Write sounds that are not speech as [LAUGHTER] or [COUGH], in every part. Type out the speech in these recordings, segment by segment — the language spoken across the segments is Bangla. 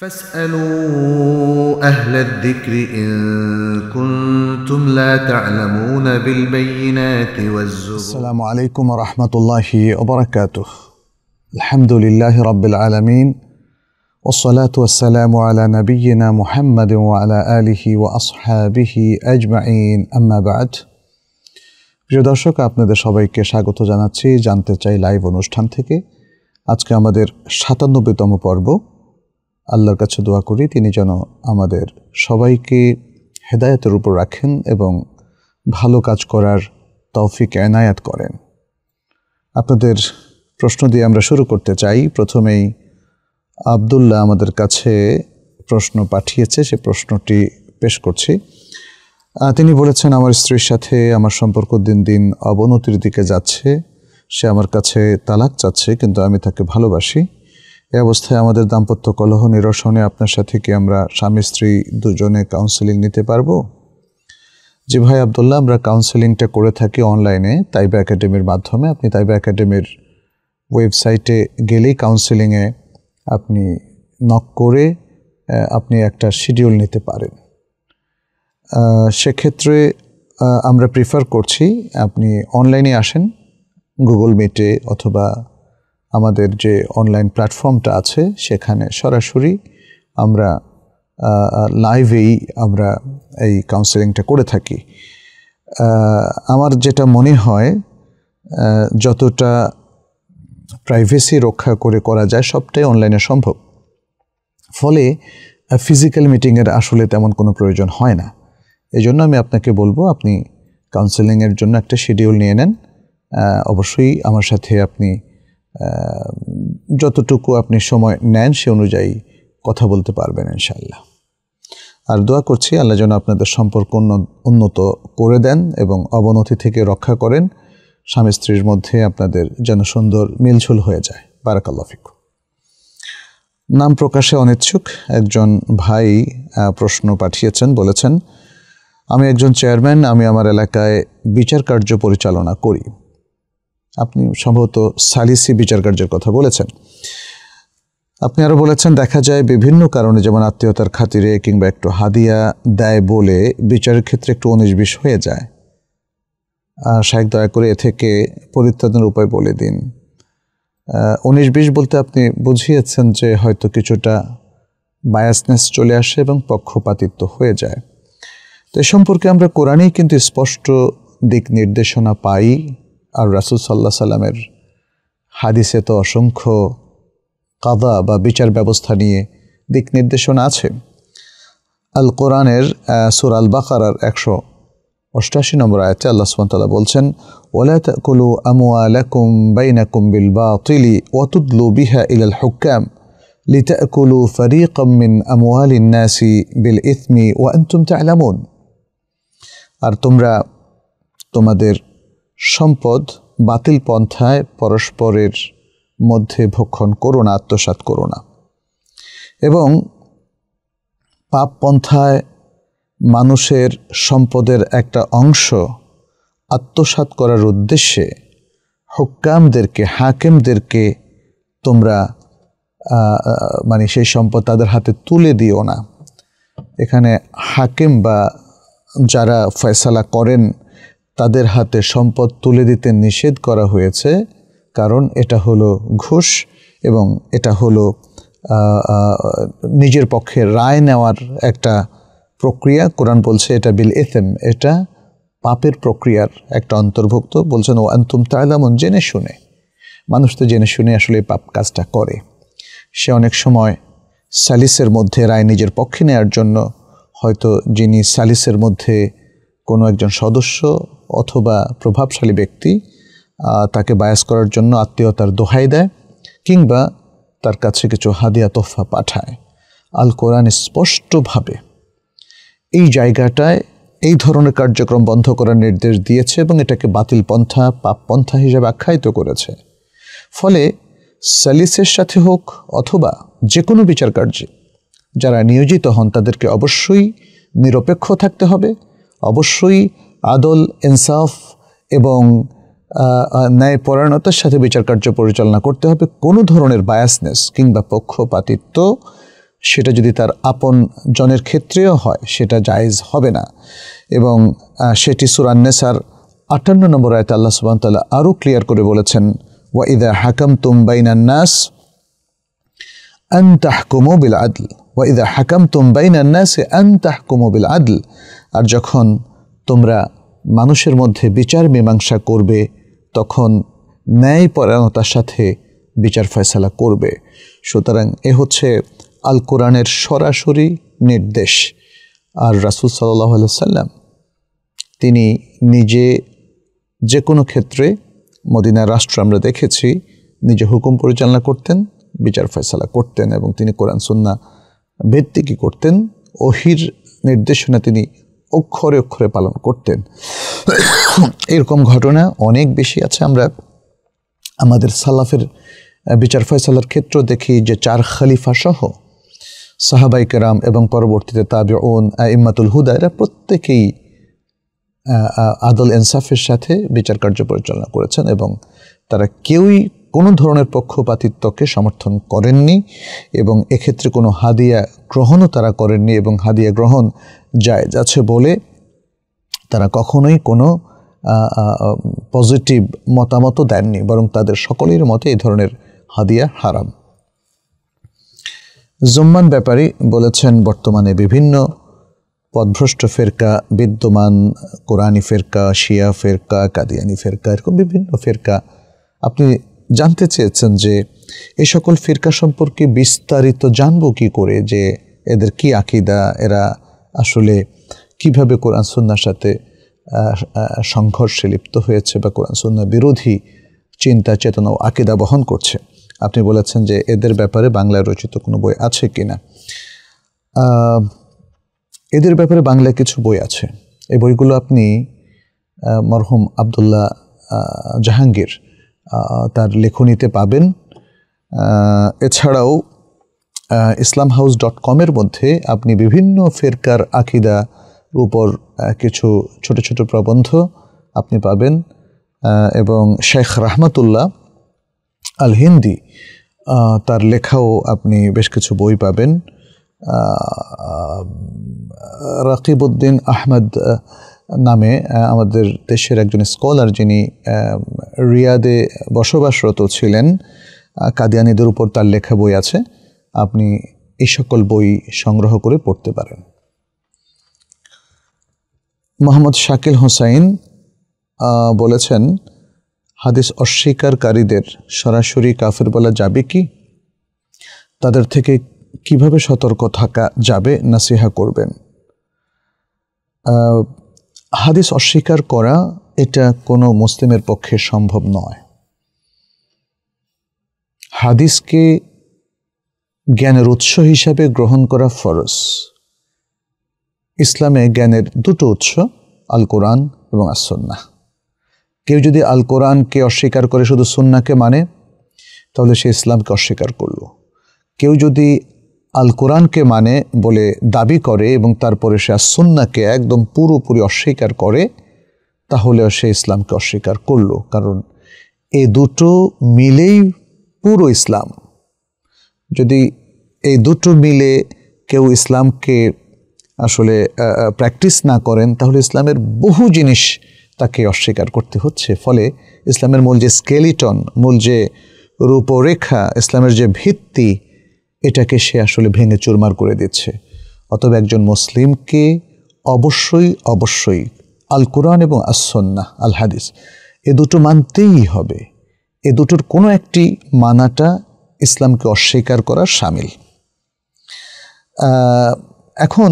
فاسألوا أهل الذكر إن كنتم لا تعلمون بالبينات والزبر السلام عليكم ورحمة الله وبركاته الحمد لله رب العالمين والصلاة والسلام على نبينا محمد وعلى آله وأصحابه أجمعين أما بعد প্রিয় দর্শক আপনাদের সবাইকে স্বাগত জানাচ্ছি জানতে চাই লাইভ অনুষ্ঠান থেকে আজকে আমাদের সাতানব্বইতম পর্ব আল্লাহর কাছে দোয়া করি তিনি যেন আমাদের সবাইকে হেদায়তের উপর রাখেন এবং ভালো কাজ করার তৌফিক এনায়াত করেন আপনাদের প্রশ্ন দিয়ে আমরা শুরু করতে চাই প্রথমেই আবদুল্লাহ আমাদের কাছে প্রশ্ন পাঠিয়েছে সে প্রশ্নটি পেশ করছি তিনি বলেছেন আমার স্ত্রীর সাথে আমার সম্পর্ক দিন দিন অবনতির দিকে যাচ্ছে সে আমার কাছে তালাক চাচ্ছে কিন্তু আমি তাকে ভালোবাসি এ অবস্থায় আমাদের দাম্পত্য কলহ নিরসনে আপনার সাথে কি আমরা স্বামী স্ত্রী দুজনে কাউন্সেলিং নিতে পারবো জি ভাই আবদুল্লাহ আমরা কাউন্সেলিংটা করে থাকি অনলাইনে তাইবা একাডেমির মাধ্যমে আপনি তাইবা একাডেমির ওয়েবসাইটে গেলেই কাউন্সেলিংয়ে আপনি নক করে আপনি একটা শিডিউল নিতে পারেন সেক্ষেত্রে আমরা প্রিফার করছি আপনি অনলাইনে আসেন গুগল মিটে অথবা আমাদের যে অনলাইন প্ল্যাটফর্মটা আছে সেখানে সরাসরি আমরা লাইভেই আমরা এই কাউন্সেলিংটা করে থাকি আমার যেটা মনে হয় যতটা প্রাইভেসি রক্ষা করে করা যায় সবটাই অনলাইনে সম্ভব ফলে ফিজিক্যাল মিটিংয়ের আসলে তেমন কোনো প্রয়োজন হয় না এই জন্য আমি আপনাকে বলবো আপনি কাউন্সেলিংয়ের জন্য একটা শিডিউল নিয়ে নেন অবশ্যই আমার সাথে আপনি যতটুকু আপনি সময় নেন সে অনুযায়ী কথা বলতে পারবেন ইনশাল্লাহ আর দোয়া করছি আল্লাহ যেন আপনাদের সম্পর্ক উন্নত করে দেন এবং অবনতি থেকে রক্ষা করেন স্বামী স্ত্রীর মধ্যে আপনাদের যেন সুন্দর মিলঝুল হয়ে যায় বারাকাল্লাফিক নাম প্রকাশে অনিচ্ছুক একজন ভাই প্রশ্ন পাঠিয়েছেন বলেছেন আমি একজন চেয়ারম্যান আমি আমার এলাকায় বিচার কার্য পরিচালনা করি আপনি সম্ভবত সালিসি বিচার কার্যের কথা বলেছেন আপনি আরও বলেছেন দেখা যায় বিভিন্ন কারণে যেমন আত্মীয়তার খাতিরে কিংবা একটু হাদিয়া দেয় বলে বিচারের ক্ষেত্রে একটু উনিশ বিশ হয়ে যায় শাহেক দয়া করে এ থেকে পরিত্রাণের উপায় বলে দিন উনিশ বিশ বলতে আপনি বুঝিয়েছেন যে হয়তো কিছুটা বায়াসনেস চলে আসে এবং পক্ষপাতিত্ব হয়ে যায় তো এ সম্পর্কে আমরা কোরআনেই কিন্তু স্পষ্ট দিক নির্দেশনা পাই আর রাসুল সাল্লাহ সাল্লামের হাদিসে তো অসংখ্য কাদা বা বিচার ব্যবস্থা নিয়ে দিক নির্দেশনা আছে আল কোরআনের সুর আল বাকারার একশো অষ্টাশি নম্বর আয়াতে আল্লাহ সুমতাল্লাহ বলছেন কুলু ওলাকুলু আমুয়ালাকুম বাইনাকুম বিল বা বাতিলি ওয়াতুদলু বিহা ইলাল হুকাম লিতাকুলু ফারিকাম মিন আমওয়ালিন নাসি বিল ইথমি ওয়ান তুম তা'লামুন আর তোমরা তোমাদের সম্পদ বাতিল পন্থায় পরস্পরের মধ্যে ভক্ষণ করো না আত্মসাত করো না এবং পাপ পন্থায় মানুষের সম্পদের একটা অংশ আত্মসাত করার উদ্দেশ্যে হুক্কামদেরকে হাকেমদেরকে তোমরা মানে সেই সম্পদ তাদের হাতে তুলে দিও না এখানে হাকেম বা যারা ফয়সালা করেন তাদের হাতে সম্পদ তুলে দিতে নিষেধ করা হয়েছে কারণ এটা হলো ঘুষ এবং এটা হলো নিজের পক্ষে রায় নেওয়ার একটা প্রক্রিয়া কোরআন বলছে এটা বিল এথেম এটা পাপের প্রক্রিয়ার একটা অন্তর্ভুক্ত বলছেন ও আন্তুম তায়দামন জেনে শুনে মানুষ তো জেনে শুনে আসলে পাপ কাজটা করে সে অনেক সময় স্যালিসের মধ্যে রায় নিজের পক্ষে নেয়ার জন্য হয়তো যিনি স্যালিসের মধ্যে কোনো একজন সদস্য অথবা প্রভাবশালী ব্যক্তি তাকে বায়াস করার জন্য আত্মীয়তার দোহাই দেয় কিংবা তার কাছে কিছু হাদিয়া তোফা পাঠায় আল কোরআন স্পষ্টভাবে এই জায়গাটায় এই ধরনের কার্যক্রম বন্ধ করার নির্দেশ দিয়েছে এবং এটাকে বাতিল পন্থা পাপ পন্থা হিসেবে আখ্যায়িত করেছে ফলে সালিসের সাথে হোক অথবা যে কোনো বিচার কার্যে যারা নিয়োজিত হন তাদেরকে অবশ্যই নিরপেক্ষ থাকতে হবে অবশ্যই আদল ইনসাফ এবং ন্যায়পরায়ণতার সাথে বিচার কার্য পরিচালনা করতে হবে কোনো ধরনের বায়াসনেস কিংবা পক্ষপাতিত্ব সেটা যদি তার আপন জনের ক্ষেত্রেও হয় সেটা জায়েজ হবে না এবং সেটি সুরান্নেসার আটান্ন নম্বর আয়তা আল্লাহ সুবাহতাল্লাহ আরও ক্লিয়ার করে বলেছেন ওয়া ইদা হাকাম তুম্বাইনান্নাস আন তাহকুমো আদল ওয়া ইদা হাকাম তুম্বাইনান্নাসে এ আন্তাহ কুমোবিল আদল আর যখন তোমরা মানুষের মধ্যে বিচার মীমাংসা করবে তখন ন্যায় পরায়ণতার সাথে বিচার ফয়সালা করবে সুতরাং এ হচ্ছে আল কোরআনের সরাসরি নির্দেশ আর রাসুল সাল্লাহ সাল্লাম তিনি নিজে যে কোনো ক্ষেত্রে মদিনার রাষ্ট্র আমরা দেখেছি নিজে হুকুম পরিচালনা করতেন বিচার ফয়সালা করতেন এবং তিনি কোরআন সুন্না ভিত্তিকই করতেন অহির নির্দেশনা তিনি অক্ষরে অক্ষরে পালন করতেন এরকম ঘটনা অনেক বেশি আছে আমরা আমাদের সালাফের বিচার ফয়সালার ক্ষেত্র দেখি যে চার খালিফা সহ কেরাম এবং পরবর্তীতে ওন ইম্মাতুল হুদা এরা প্রত্যেকেই আদল ইনসাফের সাথে বিচার কার্য পরিচালনা করেছেন এবং তারা কেউই কোনো ধরনের পক্ষপাতিত্বকে সমর্থন করেননি এবং এক্ষেত্রে কোনো হাদিয়া গ্রহণও তারা করেননি এবং হাদিয়া গ্রহণ যায় যাচ্ছে বলে তারা কখনোই কোনো পজিটিভ মতামতও দেননি বরং তাদের সকলের মতে এই ধরনের হাদিয়া হারাম জুম্মান ব্যাপারী বলেছেন বর্তমানে বিভিন্ন পদভ্রষ্ট ফেরকা বিদ্যমান কোরআনি ফেরকা শিয়া ফেরকা কাদিয়ানি ফেরকা এরকম বিভিন্ন ফেরকা আপনি জানতে চেয়েছেন যে এ সকল ফিরকা সম্পর্কে বিস্তারিত জানব কি করে যে এদের কি আকিদা এরা আসলে কিভাবে কোরআন সন্ন্যার সাথে সংঘর্ষে লিপ্ত হয়েছে বা কোরআন সন্ন্যার বিরোধী চিন্তা চেতনা ও আকিদা বহন করছে আপনি বলেছেন যে এদের ব্যাপারে বাংলায় রচিত কোনো বই আছে কি না এদের ব্যাপারে বাংলায় কিছু বই আছে এই বইগুলো আপনি মরহুম আবদুল্লাহ জাহাঙ্গীর তার লেখনীতে পাবেন এছাড়াও ইসলাম হাউস ডট কমের মধ্যে আপনি বিভিন্ন ফেরকার আকিদা উপর কিছু ছোট ছোট প্রবন্ধ আপনি পাবেন এবং শেখ রাহমাতুল্লাহ আল হিন্দি তার লেখাও আপনি বেশ কিছু বই পাবেন রাকিবউদ্দিন আহমদ নামে আমাদের দেশের একজন স্কলার যিনি রিয়াদে বসবাসরত ছিলেন কাদিয়ানিদের উপর তার লেখা বই আছে আপনি এই সকল বই সংগ্রহ করে পড়তে পারেন মোহাম্মদ শাকিল হোসাইন বলেছেন হাদিস অস্বীকারীদের সরাসরি কাফের বলা যাবে কি তাদের থেকে কিভাবে সতর্ক থাকা যাবে নাসিহা করবেন হাদিস অস্বীকার করা এটা কোনো মুসলিমের পক্ষে সম্ভব নয় হাদিসকে জ্ঞানের উৎস হিসাবে গ্রহণ করা ফরজ ইসলামে জ্ঞানের দুটো উৎস আল কোরআন এবং আসন্না কেউ যদি আল কোরআনকে অস্বীকার করে শুধু সুন্নাকে মানে তাহলে সে ইসলামকে অস্বীকার করল কেউ যদি আল কোরআনকে মানে বলে দাবি করে এবং তারপরে সে আর সুন্নাকে একদম পুরোপুরি অস্বীকার করে তাহলে সে ইসলামকে অস্বীকার করল কারণ এ দুটো মিলেই পুরো ইসলাম যদি এই দুটো মিলে কেউ ইসলামকে আসলে প্র্যাকটিস না করেন তাহলে ইসলামের বহু জিনিস তাকে অস্বীকার করতে হচ্ছে ফলে ইসলামের মূল যে স্কেলিটন মূল যে রূপরেখা ইসলামের যে ভিত্তি এটাকে সে আসলে ভেঙে চুরমার করে দিচ্ছে অতএব একজন মুসলিমকে অবশ্যই অবশ্যই আল কোরআন এবং আসন্না আল হাদিস এ দুটো মানতেই হবে এ দুটোর কোনো একটি মানাটা ইসলামকে অস্বীকার করার সামিল এখন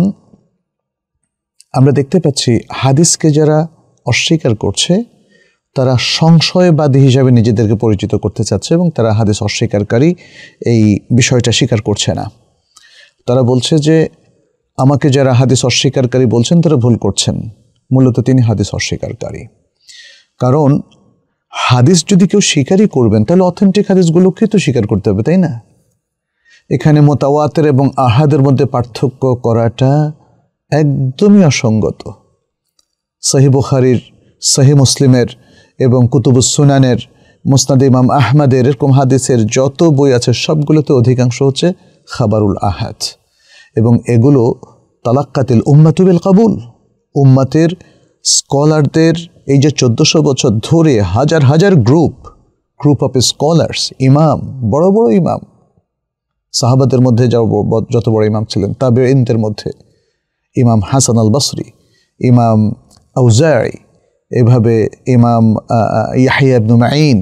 আমরা দেখতে পাচ্ছি হাদিসকে যারা অস্বীকার করছে তারা সংশয়বাদী হিসাবে নিজেদেরকে পরিচিত করতে চাচ্ছে এবং তারা হাদিস অস্বীকারী এই বিষয়টা স্বীকার করছে না তারা বলছে যে আমাকে যারা হাদিস অস্বীকারী বলছেন তারা ভুল করছেন মূলত তিনি হাদিস অস্বীকারী কারণ হাদিস যদি কেউ স্বীকারই করবেন তাহলে অথেন্টিক হাদিসগুলোকে তো স্বীকার করতে হবে তাই না এখানে মোতাওয়াতের এবং আহাদের মধ্যে পার্থক্য করাটা একদমই অসঙ্গত সহি বুখারির সহি মুসলিমের এবং কুতুবুস সুনানের মুস্তাদ ইমাম আহমদের এরকম হাদিসের যত বই আছে সবগুলোতে অধিকাংশ হচ্ছে খাবারুল আহাদ এবং এগুলো তালাক্কাতিল উম্মাতুবিল কাবুল উম্মাতের স্কলারদের এই যে চোদ্দোশো বছর ধরে হাজার হাজার গ্রুপ গ্রুপ অফ স্কলার্স ইমাম বড় বড় ইমাম সাহাবাদের মধ্যে যা যত বড় ইমাম ছিলেন তাবে ইনদের মধ্যে ইমাম হাসান আল বাসরি ইমাম আউজায় এভাবে ইমাম ইয়াহিয়া ইবনু মাইন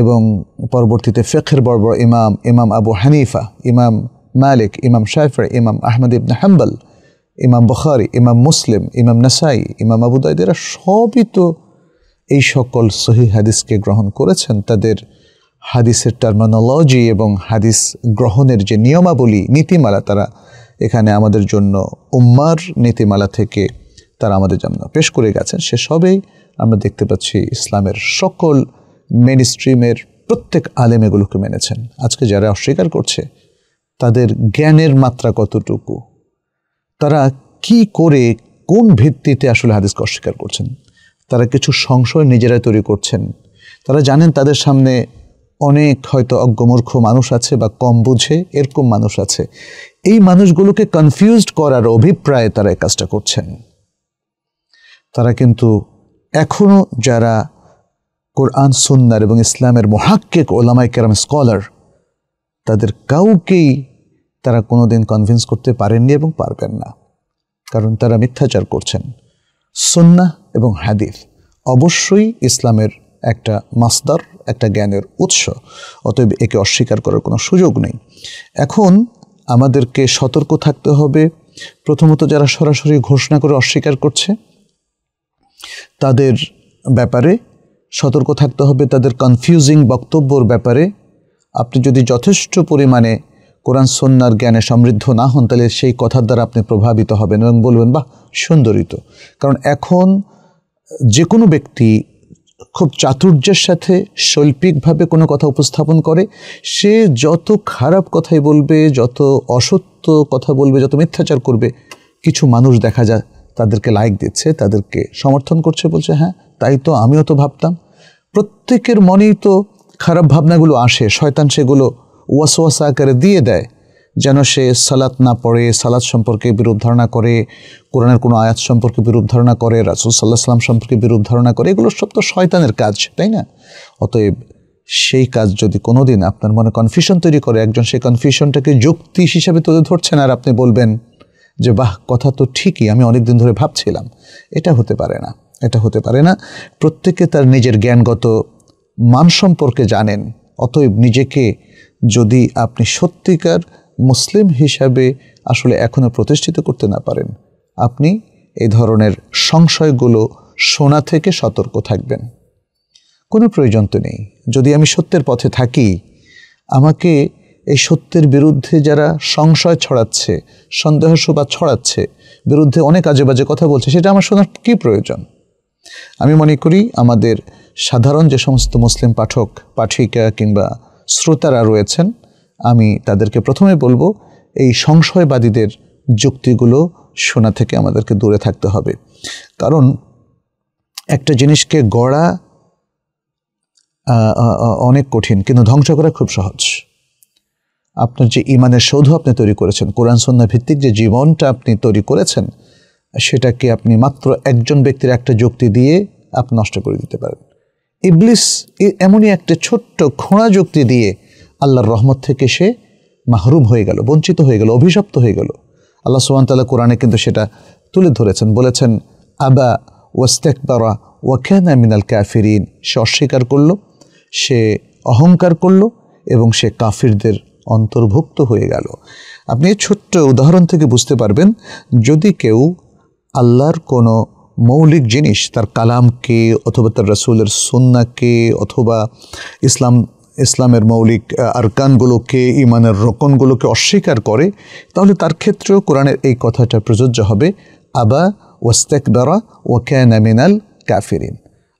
এবং পরবর্তীতে ফেখের বর্বর ইমাম ইমাম আবু হানিফা ইমাম মালিক ইমাম শাইফা ইমাম আহমদ ইবন হাম্বল ইমাম বখারি ইমাম মুসলিম ইমাম নাসাই ইমাম আবুদায়দেরা এরা সবই তো এই সকল সহি হাদিসকে গ্রহণ করেছেন তাদের হাদিসের টার্মানোলজি এবং হাদিস গ্রহণের যে নিয়মাবলী নীতিমালা তারা এখানে আমাদের জন্য উম্মার নীতিমালা থেকে তারা আমাদের জন্য পেশ করে গেছেন সেসবেই আমরা দেখতে পাচ্ছি ইসলামের সকল মেন স্ট্রিমের প্রত্যেক আলেম এগুলোকে মেনেছেন আজকে যারা অস্বীকার করছে তাদের জ্ঞানের মাত্রা কতটুকু তারা কি করে কোন ভিত্তিতে আসলে হাদিসকে অস্বীকার করছেন তারা কিছু সংশয় নিজেরাই তৈরি করছেন তারা জানেন তাদের সামনে অনেক হয়তো অজ্ঞমূর্খ মানুষ আছে বা কম বুঝে এরকম মানুষ আছে এই মানুষগুলোকে কনফিউজড করার অভিপ্রায়ে তারা এই কাজটা করছেন তারা কিন্তু এখনও যারা কোরআন সুন্নার এবং ইসলামের মহাক্কেক ওলামাই কেরাম স্কলার তাদের কাউকেই তারা কোনো দিন কনভিন্স করতে পারেননি এবং পারবেন না কারণ তারা মিথ্যাচার করছেন সুন্না এবং হাদিফ অবশ্যই ইসলামের একটা মাসদার একটা জ্ঞানের উৎস অতএব একে অস্বীকার করার কোনো সুযোগ নেই এখন আমাদেরকে সতর্ক থাকতে হবে প্রথমত যারা সরাসরি ঘোষণা করে অস্বীকার করছে তাদের ব্যাপারে সতর্ক থাকতে হবে তাদের কনফিউজিং বক্তব্যর ব্যাপারে আপনি যদি যথেষ্ট পরিমাণে কোরআন সন্ন্যার জ্ঞানে সমৃদ্ধ না হন তাহলে সেই কথার দ্বারা আপনি প্রভাবিত হবেন এবং বলবেন বাহ সুন্দরিত কারণ এখন যে কোনো ব্যক্তি খুব চাতুর্যের সাথে শৈল্পিকভাবে কোনো কথা উপস্থাপন করে সে যত খারাপ কথাই বলবে যত অসত্য কথা বলবে যত মিথ্যাচার করবে কিছু মানুষ দেখা যায় তাদেরকে লাইক দিচ্ছে তাদেরকে সমর্থন করছে বলছে হ্যাঁ তাই তো আমিও তো ভাবতাম প্রত্যেকের মনেই তো খারাপ ভাবনাগুলো আসে শয়তান সেগুলো ওয়াসা আকারে দিয়ে দেয় যেন সে সালাত না পড়ে সালাত সম্পর্কে বিরূপ ধারণা করে কোরআনের কোনো আয়াত সম্পর্কে বিরূপ ধারণা করে রাসুল সাল্লাহ সাল্লাম সম্পর্কে বিরূপ ধারণা করে এগুলো সব তো শয়তানের কাজ তাই না অতএব সেই কাজ যদি কোনোদিন আপনার মনে কনফিউশন তৈরি করে একজন সেই কনফিউশনটাকে যুক্তি হিসাবে তুলে ধরছেন আর আপনি বলবেন যে বাহ কথা তো ঠিকই আমি অনেকদিন ধরে ভাবছিলাম এটা হতে পারে না এটা হতে পারে না প্রত্যেকে তার নিজের জ্ঞানগত মান সম্পর্কে জানেন অতএব নিজেকে যদি আপনি সত্যিকার মুসলিম হিসাবে আসলে এখনও প্রতিষ্ঠিত করতে না পারেন আপনি এই ধরনের সংশয়গুলো শোনা থেকে সতর্ক থাকবেন কোনো প্রয়োজন তো নেই যদি আমি সত্যের পথে থাকি আমাকে এই সত্যের বিরুদ্ধে যারা সংশয় ছড়াচ্ছে সন্দেহ সুবাদ ছড়াচ্ছে বিরুদ্ধে অনেক আজে বাজে কথা বলছে সেটা আমার শোনার কী প্রয়োজন আমি মনে করি আমাদের সাধারণ যে সমস্ত মুসলিম পাঠক পাঠিকা কিংবা শ্রোতারা রয়েছেন আমি তাদেরকে প্রথমে বলবো এই সংশয়বাদীদের যুক্তিগুলো শোনা থেকে আমাদেরকে দূরে থাকতে হবে কারণ একটা জিনিসকে গড়া অনেক কঠিন কিন্তু ধ্বংস করা খুব সহজ আপনার যে ইমানের সৌধ আপনি তৈরি করেছেন কোরআন সন্না ভিত্তিক যে জীবনটা আপনি তৈরি করেছেন সেটাকে আপনি মাত্র একজন ব্যক্তির একটা যুক্তি দিয়ে আপনি নষ্ট করে দিতে পারেন ইবলিস এমনই একটা ছোট্ট খোঁড়া যুক্তি দিয়ে আল্লাহর রহমত থেকে সে মাহরুম হয়ে গেল বঞ্চিত হয়ে গেল অভিশপ্ত হয়ে গেল আল্লাহ সুবাহতাল্লাহ কোরআনে কিন্তু সেটা তুলে ধরেছেন বলেছেন আবা ওয়াস্তেকবারা ওয়াখানা আমিনাল ক্যাফিরিন সে অস্বীকার করলো সে অহংকার করলো এবং সে কাফিরদের অন্তর্ভুক্ত হয়ে গেল আপনি ছোট্ট উদাহরণ থেকে বুঝতে পারবেন যদি কেউ আল্লাহর কোনো মৌলিক জিনিস তার কালামকে অথবা তার রসুলের সন্নাকে অথবা ইসলাম ইসলামের মৌলিক আরকানগুলোকে ইমানের রোকনগুলোকে অস্বীকার করে তাহলে তার ক্ষেত্রেও কোরআনের এই কথাটা প্রযোজ্য হবে আবা ওয়াস্তেক দারা ওয়াকায়না মিনাল কাফিরিন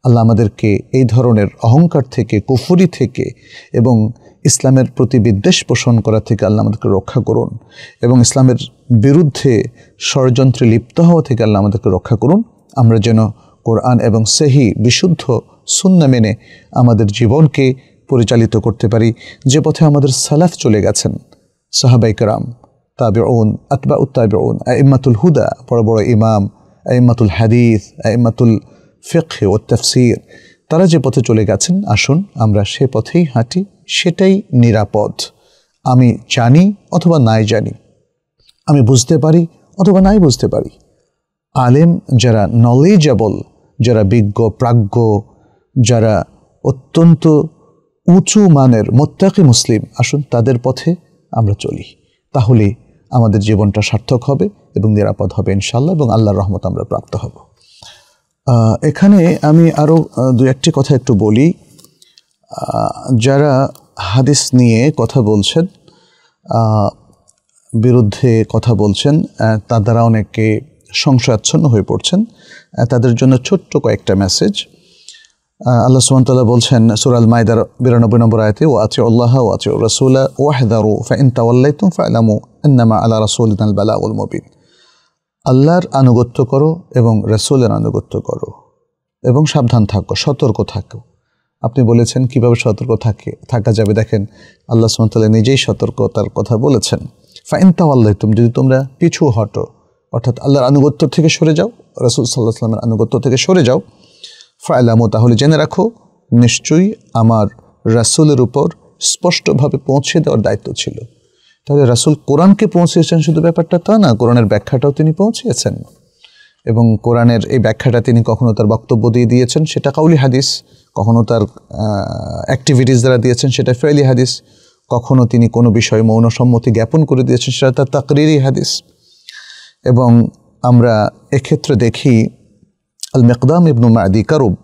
আল্লাহ আমাদেরকে এই ধরনের অহংকার থেকে কুফুরি থেকে এবং ইসলামের প্রতি বিদ্বেষ পোষণ করা থেকে আল্লাহ আমাদেরকে রক্ষা করুন এবং ইসলামের বিরুদ্ধে ষড়যন্ত্রে লিপ্ত হওয়া থেকে আল্লাহ আমাদেরকে রক্ষা করুন আমরা যেন কোরআন এবং সেহি বিশুদ্ধ শূন্য মেনে আমাদের জীবনকে পরিচালিত করতে পারি যে পথে আমাদের সালাফ চলে গেছেন সাহাবাই তাবে ওন আতবা উত্তাবেউন আইম্মাতুল হুদা বড় বড় ইমাম আইম্মাতুল হাদিস আইম্মাতুল ফেক ও তফসির তারা যে পথে চলে গেছেন আসুন আমরা সে পথেই হাঁটি সেটাই নিরাপদ আমি জানি অথবা নাই জানি আমি বুঝতে পারি অথবা নাই বুঝতে পারি আলেম যারা নলেজেবল যারা বিজ্ঞ প্রাজ্ঞ যারা অত্যন্ত উঁচু মানের মোত্তাকি মুসলিম আসুন তাদের পথে আমরা চলি তাহলে আমাদের জীবনটা সার্থক হবে এবং নিরাপদ হবে ইনশাল্লাহ এবং আল্লাহর রহমত আমরা প্রাপ্ত হব এখানে আমি আরও দু একটি কথা একটু বলি যারা হাদিস নিয়ে কথা বলছেন বিরুদ্ধে কথা বলছেন তারা অনেকে সংশয়াচ্ছন্ন হয়ে পড়ছেন তাদের জন্য ছোট্ট কয়েকটা মেসেজ আল্লাহ সুমতাল্লাহ বলছেন সুরাল মাইদার বিরানব্বই নম্বর আয়তে ও আছে আল্লাহ ও আছে রসুলা ওয়াহদারু ফাইন তাওয়াল্লাইতুম ফাইলামু এন্নামা আল্লাহ রসুল বালা উল মবিন আল্লাহর আনুগত্য করো এবং রসুলের আনুগত্য করো এবং সাবধান থাকো সতর্ক থাকো আপনি বলেছেন কিভাবে সতর্ক থাকে থাকা যাবে দেখেন আল্লাহ সুমতাল্লাহ নিজেই সতর্কতার কথা বলেছেন তাও আল্লাহ তুম যদি তোমরা পিছু হটো অর্থাৎ আল্লাহর আনুগত্য থেকে সরে যাও রসুল সাল্লাহ সাল্লামের আনুগত্য থেকে সরে যাও ফায়লামো তাহলে জেনে রাখো নিশ্চয়ই আমার রাসুলের উপর স্পষ্টভাবে পৌঁছে দেওয়ার দায়িত্ব ছিল তাহলে রাসুল কোরআনকে পৌঁছেছেন শুধু ব্যাপারটা তা না কোরআনের ব্যাখ্যাটাও তিনি পৌঁছেছেন এবং কোরআনের এই ব্যাখ্যাটা তিনি কখনো তার বক্তব্য দিয়ে দিয়েছেন সেটা কাউলি হাদিস কখনো তার অ্যাক্টিভিটিস দ্বারা দিয়েছেন সেটা ফেলি হাদিস কখনো তিনি কোনো বিষয়ে মৌন সম্মতি জ্ঞাপন করে দিয়েছেন সেটা তার তাকরিরি হাদিস এবং আমরা এক্ষেত্রে দেখি আল মেকদাম ইবনু মাদি কারুব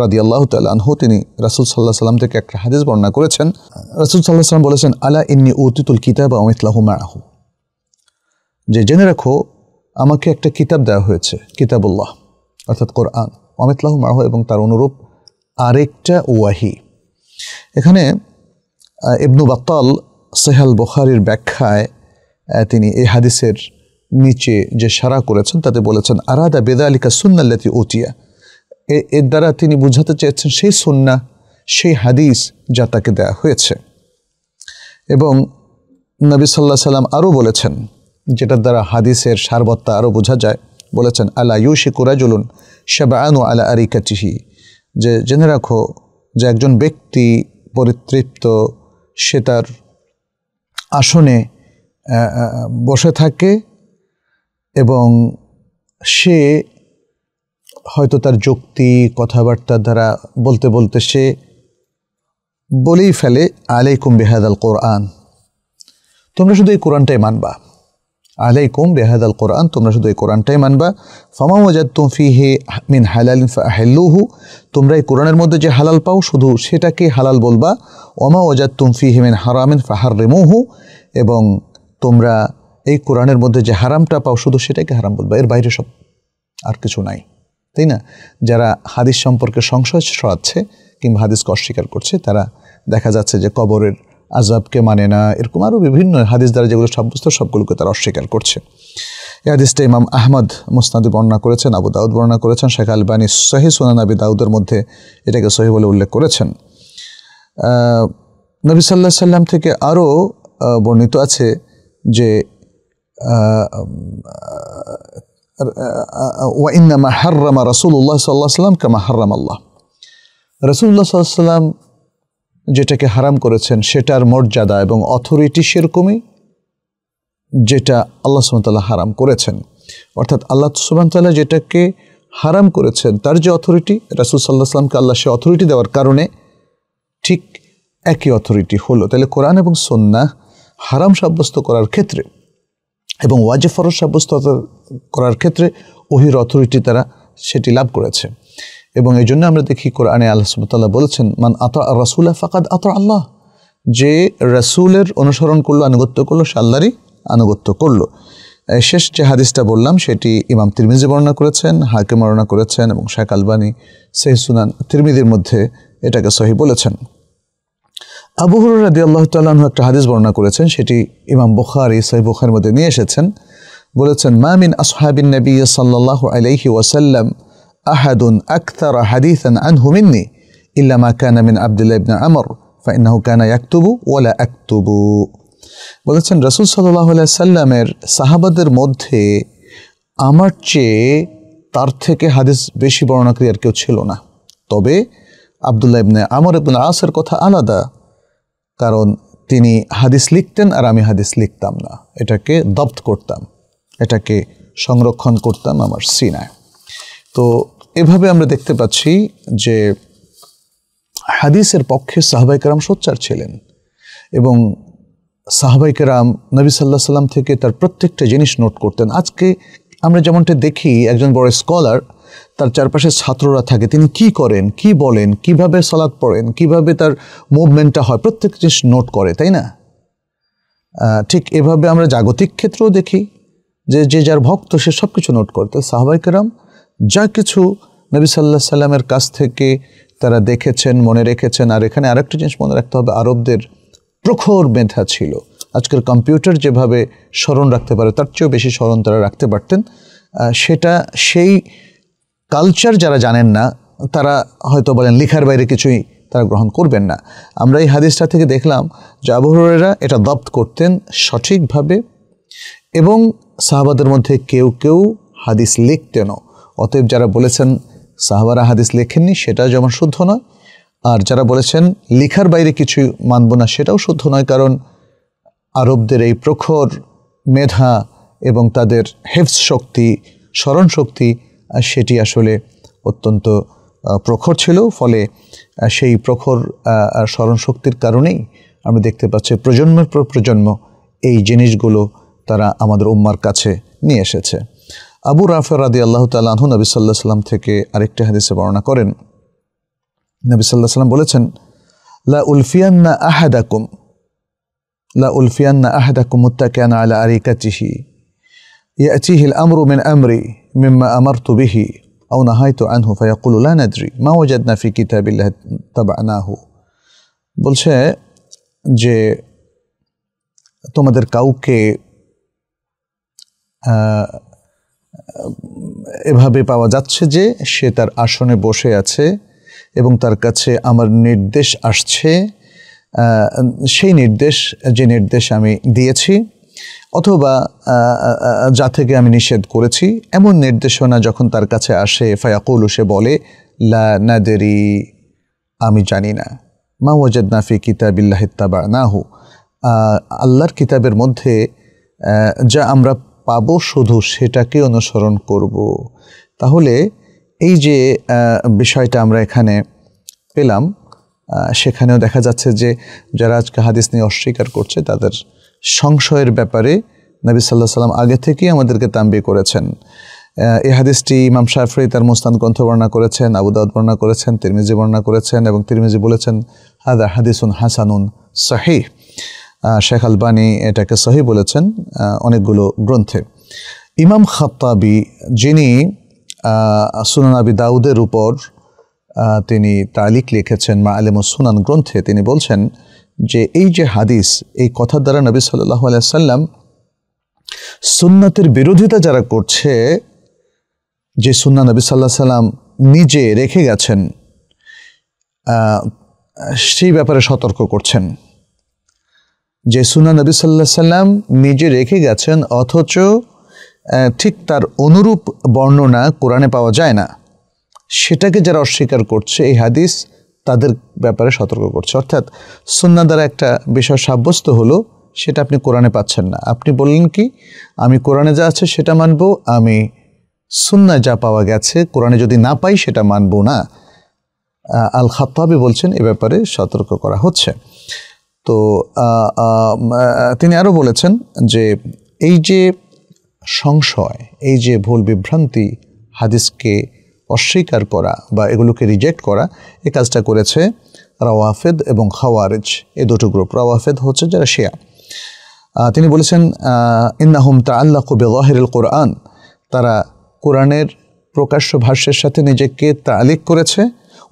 রাদি আল্লাহ তালহু তিনি রাসুল সাল্লাহ সাল্লাম থেকে একটা হাদিস বর্ণনা করেছেন রাসুল সাল্লাহ সাল্লাম বলেছেন আলা ইন্নি উতিতুল কিতাব আমিতলাহু মাহু যে জেনে রাখো আমাকে একটা কিতাব দেওয়া হয়েছে কিতাবুল্লাহ অর্থাৎ কোরআন অমিতলাহু মাহু এবং তার অনুরূপ আরেকটা ওয়াহি এখানে ইবনু বাতাল সেহাল বখারির ব্যাখ্যায় তিনি এই হাদিসের নিচে যে সারা করেছেন তাতে বলেছেন আরাদা বেদা আলিকা সুন্নাল্লাতি ওটিয়া এর দ্বারা তিনি বুঝাতে চেয়েছেন সেই সুন্না সেই হাদিস যা তাকে দেয়া হয়েছে এবং নবী সাল্লাহ সাল্লাম আরও বলেছেন যেটার দ্বারা হাদিসের সারবত্তা আরও বোঝা যায় বলেছেন আলা ইউশি কুরাজুলুন শাবানু আলা আরিকা চিহি যে জেনে রাখো যে একজন ব্যক্তি পরিতৃপ্ত সে তার আসনে বসে থাকে এবং সে হয়তো তার যুক্তি কথাবার্তার দ্বারা বলতে বলতে সে বলেই ফেলে আলাইকুম বেহাদ আল কোরআন তোমরা শুধু এই কোরআনটাই মানবা আলাই বেহাদাল কোরআন তোমরা শুধু এই কোরআনটাই মানবা ফামা ওয়াজাদ তুমফি হে মিন হালালিন ফাহেল্লুহু তোমরা এই কোরআনের মধ্যে যে হালাল পাও শুধু সেটাকে হালাল বলবা ওমা ওয়াজাদ তুমফি হে মিন হারামিন ফাহার রেমুহু এবং তোমরা এই কোরআনের মধ্যে যে হারামটা পাও শুধু সেটাকে হারাম বলবা এর বাইরে সব আর কিছু নাই তাই না যারা হাদিস সম্পর্কে সংশয় ছড়াচ্ছে কিংবা হাদিসকে অস্বীকার করছে তারা দেখা যাচ্ছে যে কবরের আজাবকে মানে না এরকম আরও বিভিন্ন হাদিস দ্বারা যেগুলো সাব্যস্ত সবগুলোকে তারা অস্বীকার করছে এ হাদিসটা ইমাম আহমদ মুস্তাদি বর্ণনা করেছেন আবু দাউদ বর্ণনা করেছেন শেখ আলবানী সহি সোনান আবি দাউদের মধ্যে এটাকে সহি বলে উল্লেখ করেছেন নবী সাল্লা সাল্লাম থেকে আরও বর্ণিত আছে যে ওয়াইন্নামা হার্রামা রসুল্লাহ সাল্লাহ সাল্লাম কামা হার্রাম আল্লাহ রসুল্লাহ সাল্লাহ সাল্লাম যেটাকে হারাম করেছেন সেটার মর্যাদা এবং অথরিটি সেরকমই যেটা আল্লাহ সুমতাল্লাহ হারাম করেছেন অর্থাৎ আল্লাহ সুবাহতাল্লাহ যেটাকে হারাম করেছেন তার যে অথরিটি রাসুল সাল্লাহ সাল্লামকে আল্লাহ সে অথরিটি দেওয়ার কারণে ঠিক একই অথরিটি হলো তাহলে কোরআন এবং সন্না হারাম সাব্যস্ত করার ক্ষেত্রে এবং ওয়াজে ফরজ সাব্যস্ত করার ক্ষেত্রে ওহির অথরিটি তারা সেটি লাভ করেছে এবং এই জন্য আমরা দেখি কোরআনে আল্লাহ সুবতাল্লাহ বলছেন মান আত রসুল ফাকাদ আত আল্লাহ যে রসুলের অনুসরণ করলো আনুগত্য করলো সে আল্লাহরই আনুগত্য করলো শেষ যে হাদিসটা বললাম সেটি ইমাম তিরমিজি বর্ণনা করেছেন হাকে বর্ণনা করেছেন এবং শেখ আলবানি সুনান তিরমিদির মধ্যে এটাকে সহি বলেছেন আবু হুরুর রাদি আল্লাহ তাল্লাহ একটা হাদিস বর্ণনা করেছেন সেটি ইমাম বুখারি সাহি বুখারের মধ্যে নিয়ে এসেছেন বলেছেন মামিন আসহাবিন নবী সাল্লাহ আলাইহি ওয়াসাল্লাম احد اكثر حديثا عنه مني الا ما كان من عبد الله بن عمر فانه كان يكتب ولا اكتب বলেছেন রসুল সাল্লাহ সাল্লামের সাহাবাদের মধ্যে আমার চেয়ে তার থেকে হাদিস বেশি বর্ণনাকারী আর কেউ ছিল না তবে আবদুল্লাহ ইবনে আমর ইবনে আসের কথা আলাদা কারণ তিনি হাদিস লিখতেন আর আমি হাদিস লিখতাম না এটাকে দপ্ত করতাম এটাকে সংরক্ষণ করতাম আমার সিনায় তো এভাবে আমরা দেখতে পাচ্ছি যে হাদিসের পক্ষে সাহবাই কেরাম সোচ্চার ছিলেন এবং সাহবাই কারাম নবী সাল্লাহ সাল্লাম থেকে তার প্রত্যেকটা জিনিস নোট করতেন আজকে আমরা যেমনটা দেখি একজন বড় স্কলার তার চারপাশে ছাত্ররা থাকে তিনি কি করেন কি বলেন কিভাবে সলাদ পড়েন কিভাবে তার মুভমেন্টটা হয় প্রত্যেক জিনিস নোট করে তাই না ঠিক এভাবে আমরা জাগতিক ক্ষেত্রেও দেখি যে যে যার ভক্ত সে সব কিছু নোট করতে সাহবাইকেরাম যা কিছু নবী সাল্লাহ সাল্লামের কাছ থেকে তারা দেখেছেন মনে রেখেছেন আর এখানে আরেকটা জিনিস মনে রাখতে হবে আরবদের প্রখর মেধা ছিল আজকের কম্পিউটার যেভাবে স্মরণ রাখতে পারে তার চেয়েও বেশি স্মরণ তারা রাখতে পারতেন সেটা সেই কালচার যারা জানেন না তারা হয়তো বলেন লেখার বাইরে কিছুই তারা গ্রহণ করবেন না আমরা এই হাদিসটা থেকে দেখলাম যে আবহাওয়ারা এটা দপ্ত করতেন সঠিকভাবে এবং সাহাবাদের মধ্যে কেউ কেউ হাদিস লিখতেনও অতএব যারা বলেছেন সাহাবারা হাদিস লেখেননি সেটা যেমন শুদ্ধ নয় আর যারা বলেছেন লিখার বাইরে কিছু মানব না সেটাও শুদ্ধ নয় কারণ আরবদের এই প্রখর মেধা এবং তাদের হেফস শক্তি স্মরণ শক্তি সেটি আসলে অত্যন্ত প্রখর ছিল ফলে সেই প্রখর স্মরণ শক্তির কারণেই আমরা দেখতে পাচ্ছি প্রজন্মের পর প্রজন্ম এই জিনিসগুলো তারা আমাদের উম্মার কাছে নিয়ে এসেছে আবু রাফে রাদি আল্লাহ তাল্লাহ নবী সাল্লাহ সাল্লাম থেকে আরেকটি হাদিসে বর্ণনা করেন নবী সাল্লাহ সাল্লাম বলেছেন লা উলফিয়ান্না আহাদাকুম লা উলফিয়ান্না আহাদাকুম মুত্তাকিয়ান আলা আরিকাতিহি يأتيه الأمر من أمري مما أمرت به أو نهيت عنه فيقول لا ندري ما وجدنا في كتاب الله تبعناه বলছে যে তোমাদের কাউকে এভাবে পাওয়া যাচ্ছে যে সে তার আসনে বসে আছে এবং তার কাছে আমার নির্দেশ আসছে সেই নির্দেশ যে নির্দেশ আমি দিয়েছি অথবা যা থেকে আমি নিষেধ করেছি এমন নির্দেশনা যখন তার কাছে আসে ফায়াকুল সে বলে লা নাদেরি আমি জানি না মা ওয়াজাদ নাফি কিতাব তাবা নাহু আল্লাহর কিতাবের মধ্যে যা আমরা পাব শুধু সেটাকে অনুসরণ করব তাহলে এই যে বিষয়টা আমরা এখানে পেলাম সেখানেও দেখা যাচ্ছে যে যারা আজকে হাদিস নিয়ে অস্বীকার করছে তাদের সংশয়ের ব্যাপারে নবী সাল্লাহ সাল্লাম আগে থেকেই আমাদেরকে তাম্বি করেছেন এই হাদিসটি ইমাম শাহরি তার মোস্তান গ্রন্থ বর্ণনা করেছেন আবুদাউদ বর্ণনা করেছেন তিরমিজি বর্ণনা করেছেন এবং তিরমিজি বলেছেন হাদা হাদিসুন হাসানুন সাহিহ শেখ আলবানি এটাকে সহি বলেছেন অনেকগুলো গ্রন্থে ইমাম খাত্তাবি যিনি সুনান আবি দাউদের উপর তিনি তালিক লিখেছেন মা আলেম সুনান গ্রন্থে তিনি বলছেন যে এই যে হাদিস এই কথার দ্বারা নবী সাল্লাহ আলাইসাল্লাম সুন্নাতের বিরোধিতা যারা করছে যে সুন্না নবী সাল্লাহ সাল্লাম নিজে রেখে গেছেন সেই ব্যাপারে সতর্ক করছেন যে সুনা নবী সাল্লাহ সাল্লাম নিজে রেখে গেছেন অথচ ঠিক তার অনুরূপ বর্ণনা কোরআনে পাওয়া যায় না সেটাকে যারা অস্বীকার করছে এই হাদিস তাদের ব্যাপারে সতর্ক করছে অর্থাৎ সুন্না দ্বারা একটা বিষয় সাব্যস্ত হলো সেটা আপনি কোরআনে পাচ্ছেন না আপনি বললেন কি আমি কোরআনে যা আছে সেটা মানব আমি সুন্না যা পাওয়া গেছে কোরআনে যদি না পাই সেটা মানব না আল খাত্তাবি বলছেন এ ব্যাপারে সতর্ক করা হচ্ছে তো তিনি আরও বলেছেন যে এই যে সংশয় এই যে ভুল বিভ্রান্তি হাদিসকে অস্বীকার করা বা এগুলোকে রিজেক্ট করা এই কাজটা করেছে রাওয়াফেদ এবং খাওয়ারেজ এ দুটো গ্রুপ রাওয়াফেদ হচ্ছে যারা শেয়া তিনি বলেছেন ইন্নাহুম তা আল্লাহ কবে ওয়াহেরুল কোরআন তারা কোরআনের প্রকাশ্য ভাষ্যের সাথে নিজেকে তালিক করেছে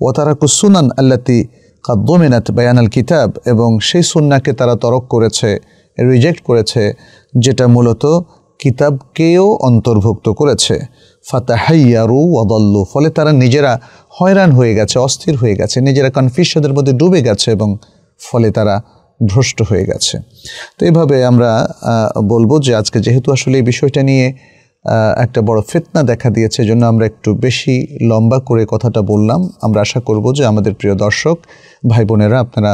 ও তারা কুসুনান আল্লাতি কাদ্দোমিনাত বায়ানাল কিতাব এবং সেই সুন্নাকে তারা তরক করেছে রিজেক্ট করেছে যেটা মূলত কিতাবকেও অন্তর্ভুক্ত করেছে ফাতাহাইয়ারু অদল্লু ফলে তারা নিজেরা হয়রান হয়ে গেছে অস্থির হয়ে গেছে নিজেরা কনফিউশনের মধ্যে ডুবে গেছে এবং ফলে তারা ভ্রষ্ট হয়ে গেছে তো এভাবে আমরা বলবো যে আজকে যেহেতু আসলে এই বিষয়টা নিয়ে একটা বড় ফেতনা দেখা দিয়েছে জন্য আমরা একটু বেশি লম্বা করে কথাটা বললাম আমরা আশা করব যে আমাদের প্রিয় দর্শক ভাই বোনেরা আপনারা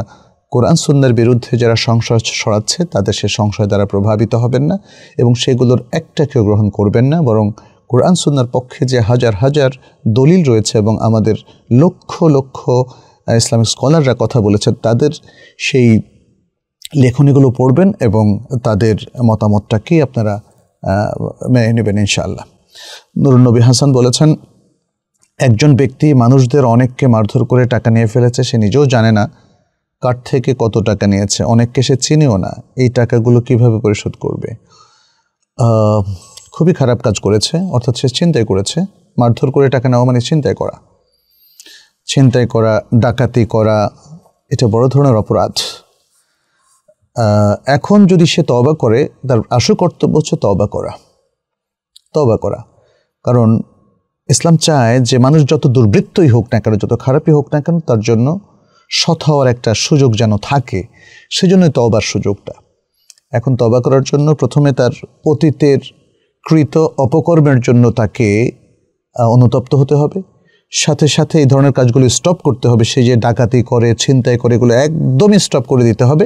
কোরআন সুন্দর বিরুদ্ধে যারা সংশয় সরাচ্ছে তাদের সে সংশয় দ্বারা প্রভাবিত হবেন না এবং সেগুলোর একটাকেও গ্রহণ করবেন না বরং কোরআন সুন্দর পক্ষে যে হাজার হাজার দলিল রয়েছে এবং আমাদের লক্ষ লক্ষ ইসলামিক স্কলাররা কথা বলেছেন তাদের সেই লেখনীগুলো পড়বেন এবং তাদের মতামতটাকেই আপনারা মেনে নেবেন ইনশাআল্লাহ নুরুন্নবী হাসান বলেছেন একজন ব্যক্তি মানুষদের অনেককে মারধর করে টাকা নিয়ে ফেলেছে সে নিজেও জানে না কার থেকে কত টাকা নিয়েছে অনেককে সে চিনেও না এই টাকাগুলো কিভাবে পরিশোধ করবে খুবই খারাপ কাজ করেছে অর্থাৎ সে চিন্তাই করেছে মারধর করে টাকা নেওয়া মানে চিন্তাই করা চিন্তাই করা ডাকাতি করা এটা বড় ধরনের অপরাধ এখন যদি সে তবা করে তার আসল কর্তব্য হচ্ছে তবা করা তবা করা কারণ ইসলাম চায় যে মানুষ যত দুর্বৃত্তই হোক না কেন যত খারাপই হোক না কেন তার জন্য সৎ হওয়ার একটা সুযোগ যেন থাকে সেজন্যই তবার সুযোগটা এখন তবা করার জন্য প্রথমে তার অতীতের কৃত অপকর্মের জন্য তাকে অনুতপ্ত হতে হবে সাথে সাথে এই ধরনের কাজগুলো স্টপ করতে হবে সে যে ডাকাতি করে ছিনতাই করে এগুলো একদমই স্টপ করে দিতে হবে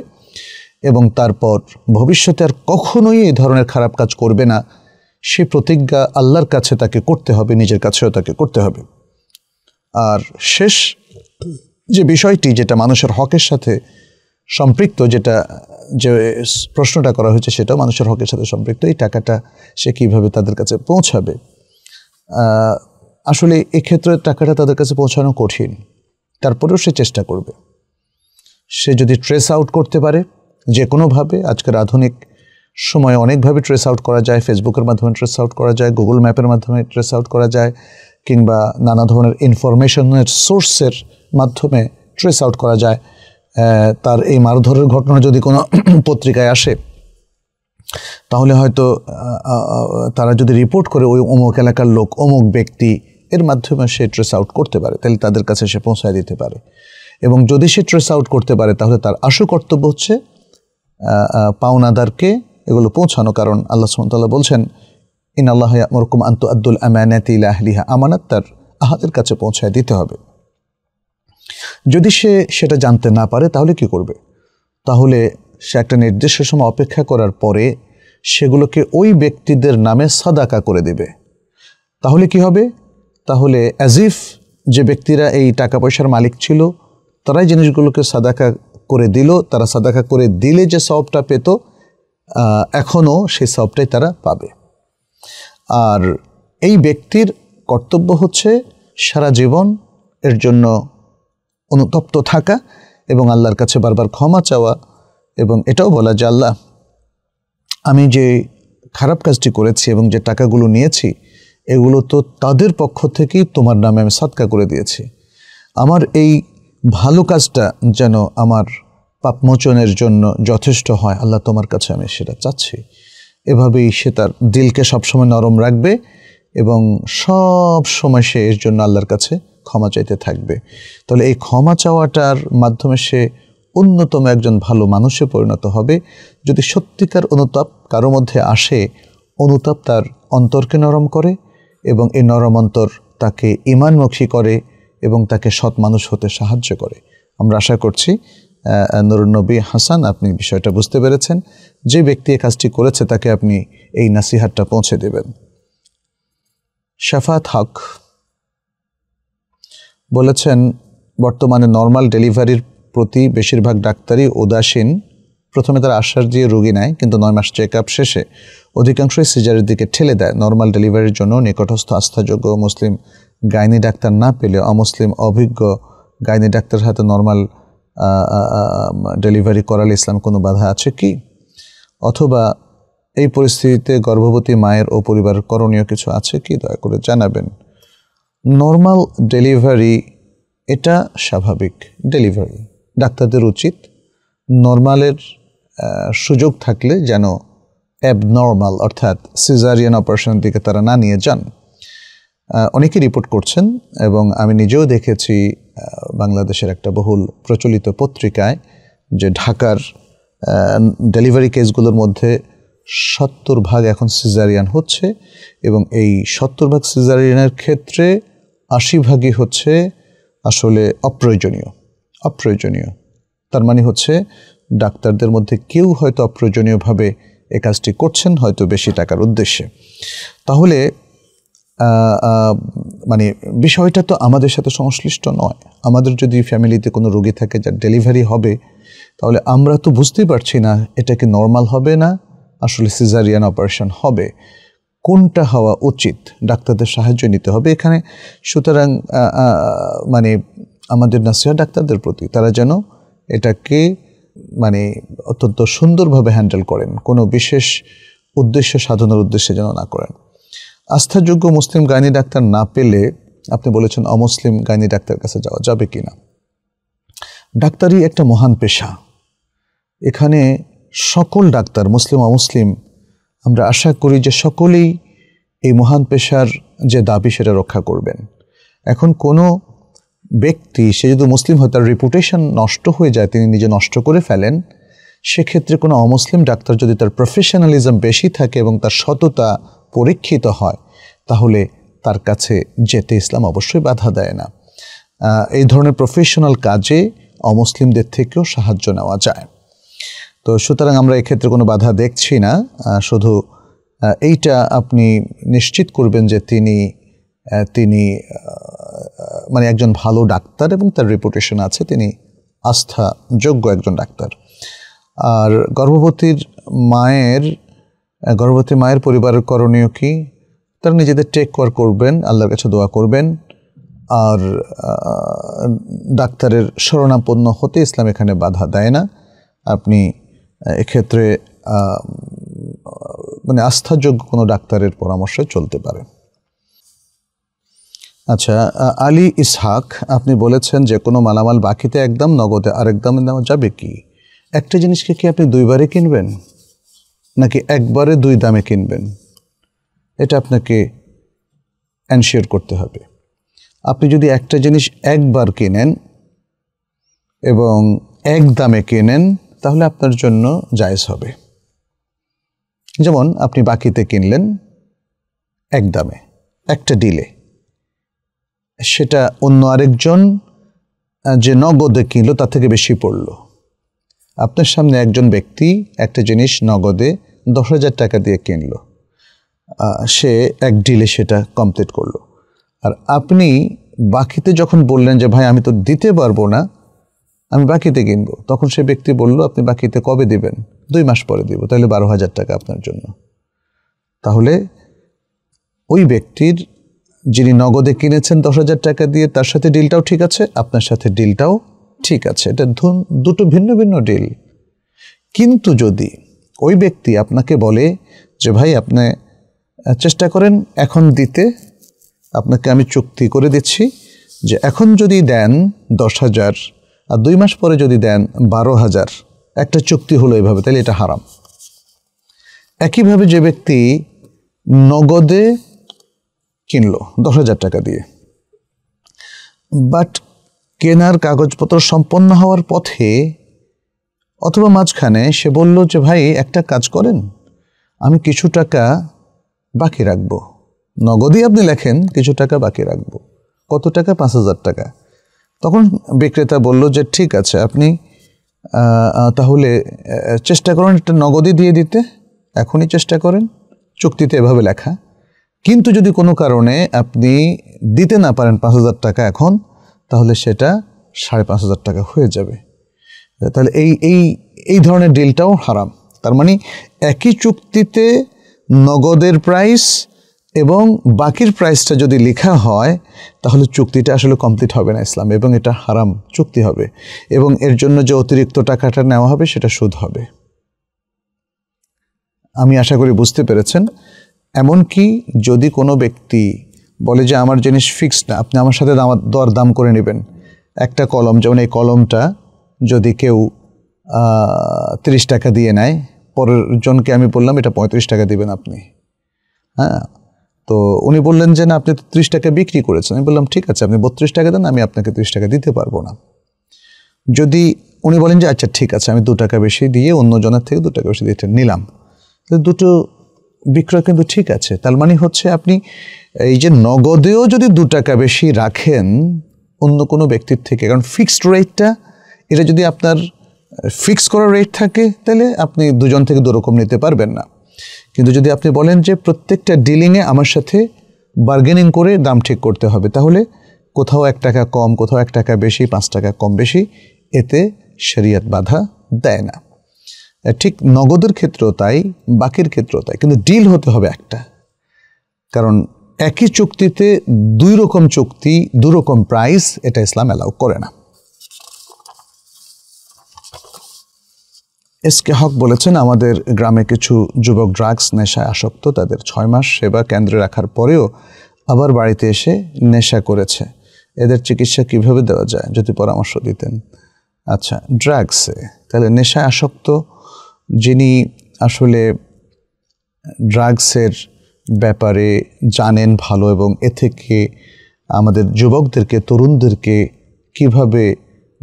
এবং তারপর ভবিষ্যতে আর কখনোই এই ধরনের খারাপ কাজ করবে না সে প্রতিজ্ঞা আল্লাহর কাছে তাকে করতে হবে নিজের কাছেও তাকে করতে হবে আর শেষ যে বিষয়টি যেটা মানুষের হকের সাথে সম্পৃক্ত যেটা যে প্রশ্নটা করা হয়েছে সেটাও মানুষের হকের সাথে সম্পৃক্ত এই টাকাটা সে কীভাবে তাদের কাছে পৌঁছাবে আসলে এক্ষেত্রে টাকাটা তাদের কাছে পৌঁছানো কঠিন তারপরেও সে চেষ্টা করবে সে যদি ট্রেস আউট করতে পারে যে কোনোভাবে আজকের আধুনিক সময়ে অনেকভাবে ট্রেস আউট করা যায় ফেসবুকের মাধ্যমে ট্রেস আউট করা যায় গুগল ম্যাপের মাধ্যমে ট্রেস আউট করা যায় কিংবা নানা ধরনের ইনফরমেশনের সোর্সের মাধ্যমে ট্রেস আউট করা যায় তার এই মারধরের ঘটনা যদি কোনো [CLEARS THROAT] পত্রিকায় আসে তাহলে হয়তো তারা যদি রিপোর্ট করে ওই অমুক এলাকার লোক অমুক ব্যক্তি এর মাধ্যমে সে ট্রেস আউট করতে পারে তাহলে তাদের কাছে সে পৌঁছায় দিতে পারে এবং যদি সে ট্রেস আউট করতে পারে তাহলে তার আশু কর্তব্য হচ্ছে পাওনাদারকে এগুলো পৌঁছানো কারণ আল্লাহ সুমতাল্লাহ বলছেন ইন আল্লাহ মরকুম আন্তু আব্দুল আমানাতি আহলিহা আমানাত তার আহাতের কাছে পৌঁছায় দিতে হবে যদি সে সেটা জানতে না পারে তাহলে কি করবে তাহলে সে একটা নির্দিষ্ট সময় অপেক্ষা করার পরে সেগুলোকে ওই ব্যক্তিদের নামে সাদাকা করে দেবে তাহলে কি হবে তাহলে অ্যাজিফ যে ব্যক্তিরা এই টাকা পয়সার মালিক ছিল তারাই জিনিসগুলোকে সাদাকা করে দিল তারা সাদাকা করে দিলে যে সবটা পেত এখনও সেই সবটাই তারা পাবে আর এই ব্যক্তির কর্তব্য হচ্ছে সারা জীবন এর জন্য অনুতপ্ত থাকা এবং আল্লাহর কাছে বারবার ক্ষমা চাওয়া এবং এটাও বলা যে আল্লাহ আমি যে খারাপ কাজটি করেছি এবং যে টাকাগুলো নিয়েছি এগুলো তো তাদের পক্ষ থেকেই তোমার নামে আমি সাতকা করে দিয়েছি আমার এই ভালো কাজটা যেন আমার পাপমোচনের জন্য যথেষ্ট হয় আল্লাহ তোমার কাছে আমি সেটা চাচ্ছি এভাবেই সে তার দিলকে সবসময় নরম রাখবে এবং সব সময় সে এর জন্য আল্লাহর কাছে ক্ষমা চাইতে থাকবে তাহলে এই ক্ষমা চাওয়াটার মাধ্যমে সে অন্যতম একজন ভালো মানুষে পরিণত হবে যদি সত্যিকার অনুতাপ কারো মধ্যে আসে অনুতাপ তার অন্তরকে নরম করে এবং এই নরম অন্তর তাকে ইমানমুখী করে এবং তাকে সৎ মানুষ হতে সাহায্য করে আমরা আশা করছি নবী হাসান আপনি বিষয়টা বুঝতে পেরেছেন যে ব্যক্তি এ কাজটি করেছে তাকে আপনি এই নাসিহাতটা পৌঁছে দেবেন শাফাত হক বলেছেন বর্তমানে নর্মাল ডেলিভারির প্রতি বেশিরভাগ ডাক্তারই উদাসীন প্রথমে তারা আশ্বাস দিয়ে রুগী নেয় কিন্তু নয় মাস চেক আপ শেষে অধিকাংশই সিজারের দিকে ঠেলে দেয় নর্মাল ডেলিভারির জন্য নিকটস্থ আস্থাযোগ্য মুসলিম গাইনি ডাক্তার না পেলে অমুসলিম অভিজ্ঞ গাইনি ডাক্তার হাতে নর্মাল ডেলিভারি করালে ইসলাম কোনো বাধা আছে কি অথবা এই পরিস্থিতিতে গর্ভবতী মায়ের ও পরিবারের করণীয় কিছু আছে কি দয়া করে জানাবেন নর্মাল ডেলিভারি এটা স্বাভাবিক ডেলিভারি ডাক্তারদের উচিত নর্মালের সুযোগ থাকলে যেন অ্যাবনর্মাল অর্থাৎ সিজারিয়ান অপারেশনের দিকে তারা না নিয়ে যান অনেকে রিপোর্ট করছেন এবং আমি নিজেও দেখেছি বাংলাদেশের একটা বহুল প্রচলিত পত্রিকায় যে ঢাকার ডেলিভারি কেসগুলোর মধ্যে সত্তর ভাগ এখন সিজারিয়ান হচ্ছে এবং এই সত্তর ভাগ সিজারিয়ানের ক্ষেত্রে আশি ভাগই হচ্ছে আসলে অপ্রয়োজনীয় অপ্রয়োজনীয় তার মানে হচ্ছে ডাক্তারদের মধ্যে কেউ হয়তো অপ্রয়োজনীয়ভাবে এ কাজটি করছেন হয়তো বেশি টাকার উদ্দেশ্যে তাহলে মানে বিষয়টা তো আমাদের সাথে সংশ্লিষ্ট নয় আমাদের যদি ফ্যামিলিতে কোনো রোগী থাকে যার ডেলিভারি হবে তাহলে আমরা তো বুঝতেই পারছি না এটা কি নর্মাল হবে না আসলে সিজারিয়ান অপারেশন হবে কোনটা হওয়া উচিত ডাক্তারদের সাহায্য নিতে হবে এখানে সুতরাং মানে আমাদের নাসিয়া ডাক্তারদের প্রতি তারা যেন এটাকে মানে অত্যন্ত সুন্দরভাবে হ্যান্ডেল করেন কোনো বিশেষ উদ্দেশ্য সাধনের উদ্দেশ্যে যেন না করেন আস্থাযোগ্য মুসলিম গাইনি ডাক্তার না পেলে আপনি বলেছেন অমুসলিম গাইনি ডাক্তার কাছে যাওয়া যাবে কি না ডাক্তারই একটা মহান পেশা এখানে সকল ডাক্তার মুসলিম অমুসলিম আমরা আশা করি যে সকলেই এই মহান পেশার যে দাবি সেটা রক্ষা করবেন এখন কোনো ব্যক্তি সে যদি মুসলিম হয় তার রেপুটেশন নষ্ট হয়ে যায় তিনি নিজে নষ্ট করে ফেলেন সেক্ষেত্রে কোনো অমুসলিম ডাক্তার যদি তার প্রফেশনালিজম বেশি থাকে এবং তার সততা পরীক্ষিত হয় তাহলে তার কাছে যেতে ইসলাম অবশ্যই বাধা দেয় না এই ধরনের প্রফেশনাল কাজে অমুসলিমদের থেকেও সাহায্য নেওয়া যায় তো সুতরাং আমরা এক্ষেত্রে কোনো বাধা দেখছি না শুধু এইটা আপনি নিশ্চিত করবেন যে তিনি তিনি মানে একজন ভালো ডাক্তার এবং তার রেপুটেশন আছে তিনি আস্থা যোগ্য একজন ডাক্তার আর গর্ভবতীর মায়ের গর্ভবতী মায়ের পরিবারের করণীয় কি তার নিজেদের টেক কেয়ার করবেন আল্লাহর কাছে দোয়া করবেন আর ডাক্তারের শরণাপন্ন হতে ইসলাম এখানে বাধা দেয় না আপনি এক্ষেত্রে মানে আস্থাযোগ্য কোনো ডাক্তারের পরামর্শে চলতে পারেন আচ্ছা আলী ইসহাক আপনি বলেছেন যে কোনো মালামাল বাকিতে একদম নগদে আর একদম নেওয়া যাবে কি একটা জিনিসকে কি আপনি দুইবারে কিনবেন নাকি একবারে দুই দামে কিনবেন এটা আপনাকে অ্যানশিওর করতে হবে আপনি যদি একটা জিনিস একবার কেনেন এবং এক দামে কেনেন তাহলে আপনার জন্য জায়জ হবে যেমন আপনি বাকিতে কিনলেন এক দামে একটা ডিলে সেটা অন্য আরেকজন যে নগদে কিনলো তার থেকে বেশি পড়ল আপনার সামনে একজন ব্যক্তি একটা জিনিস নগদে দশ হাজার টাকা দিয়ে কিনলো সে এক ডিলে সেটা কমপ্লিট করলো আর আপনি বাকিতে যখন বললেন যে ভাই আমি তো দিতে পারবো না আমি বাকিতে কিনবো তখন সে ব্যক্তি বলল আপনি বাকিতে কবে দিবেন দুই মাস পরে দিব তাহলে বারো হাজার টাকা আপনার জন্য তাহলে ওই ব্যক্তির যিনি নগদে কিনেছেন দশ হাজার টাকা দিয়ে তার সাথে ডিলটাও ঠিক আছে আপনার সাথে ডিলটাও ঠিক আছে এটা দুটো ভিন্ন ভিন্ন ডিল কিন্তু যদি ওই ব্যক্তি আপনাকে বলে যে ভাই আপনি চেষ্টা করেন এখন দিতে আপনাকে আমি চুক্তি করে দিচ্ছি যে এখন যদি দেন দশ হাজার আর দুই মাস পরে যদি দেন বারো হাজার একটা চুক্তি হলো এইভাবে তাহলে এটা হারাম একইভাবে যে ব্যক্তি নগদে কিনলো দশ হাজার টাকা দিয়ে বাট কেনার কাগজপত্র সম্পন্ন হওয়ার পথে অথবা মাঝখানে সে বলল যে ভাই একটা কাজ করেন আমি কিছু টাকা বাকি রাখব নগদই আপনি লেখেন কিছু টাকা বাকি রাখব কত টাকা পাঁচ হাজার টাকা তখন বিক্রেতা বলল যে ঠিক আছে আপনি তাহলে চেষ্টা করেন একটা নগদই দিয়ে দিতে এখনই চেষ্টা করেন চুক্তিতে এভাবে লেখা কিন্তু যদি কোনো কারণে আপনি দিতে না পারেন পাঁচ হাজার টাকা এখন তাহলে সেটা সাড়ে পাঁচ হাজার টাকা হয়ে যাবে তাহলে এই এই এই ধরনের ডিলটাও হারাম তার মানে একই চুক্তিতে নগদের প্রাইস এবং বাকির প্রাইসটা যদি লেখা হয় তাহলে চুক্তিটা আসলে কমপ্লিট হবে না ইসলাম এবং এটা হারাম চুক্তি হবে এবং এর জন্য যে অতিরিক্ত টাকাটা নেওয়া হবে সেটা সুদ হবে আমি আশা করি বুঝতে পেরেছেন এমনকি যদি কোনো ব্যক্তি বলে যে আমার জিনিস ফিক্সড না আপনি আমার সাথে দর দাম করে নেবেন একটা কলম যেমন এই কলমটা যদি কেউ তিরিশ টাকা দিয়ে নেয় পরের জনকে আমি বললাম এটা পঁয়ত্রিশ টাকা দিবেন আপনি হ্যাঁ তো উনি বললেন যে না আপনি তো ত্রিশ টাকা বিক্রি করেছেন আমি বললাম ঠিক আছে আপনি বত্রিশ টাকা দেন আমি আপনাকে ত্রিশ টাকা দিতে পারবো না যদি উনি বলেন যে আচ্ছা ঠিক আছে আমি দু টাকা বেশি দিয়ে অন্য জনের থেকে দু টাকা বেশি দিয়ে নিলাম দুটো বিক্রয় কিন্তু ঠিক আছে তার মানে হচ্ছে আপনি এই যে নগদেও যদি দু টাকা বেশি রাখেন অন্য কোনো ব্যক্তির থেকে কারণ ফিক্সড রেটটা এটা যদি আপনার ফিক্স করা রেট থাকে তাহলে আপনি দুজন থেকে দুরকম নিতে পারবেন না কিন্তু যদি আপনি বলেন যে প্রত্যেকটা ডিলিংয়ে আমার সাথে বার্গেনিং করে দাম ঠিক করতে হবে তাহলে কোথাও এক টাকা কম কোথাও এক টাকা বেশি পাঁচ টাকা কম বেশি এতে শরিয়ত বাধা দেয় না ঠিক নগদের ক্ষেত্রেও তাই বাকির ক্ষেত্রেও তাই কিন্তু ডিল হতে হবে একটা কারণ একই চুক্তিতে দুই রকম চুক্তি দুরকম প্রাইস এটা ইসলাম অ্যালাউ করে না এস কে হক বলেছেন আমাদের গ্রামে কিছু যুবক ড্রাগস নেশায় আসক্ত তাদের ছয় মাস সেবা কেন্দ্রে রাখার পরেও আবার বাড়িতে এসে নেশা করেছে এদের চিকিৎসা কিভাবে দেওয়া যায় যদি পরামর্শ দিতেন আচ্ছা ড্রাগসে তাহলে নেশায় আসক্ত যিনি আসলে ড্রাগসের ব্যাপারে জানেন ভালো এবং এ থেকে আমাদের যুবকদেরকে তরুণদেরকে কিভাবে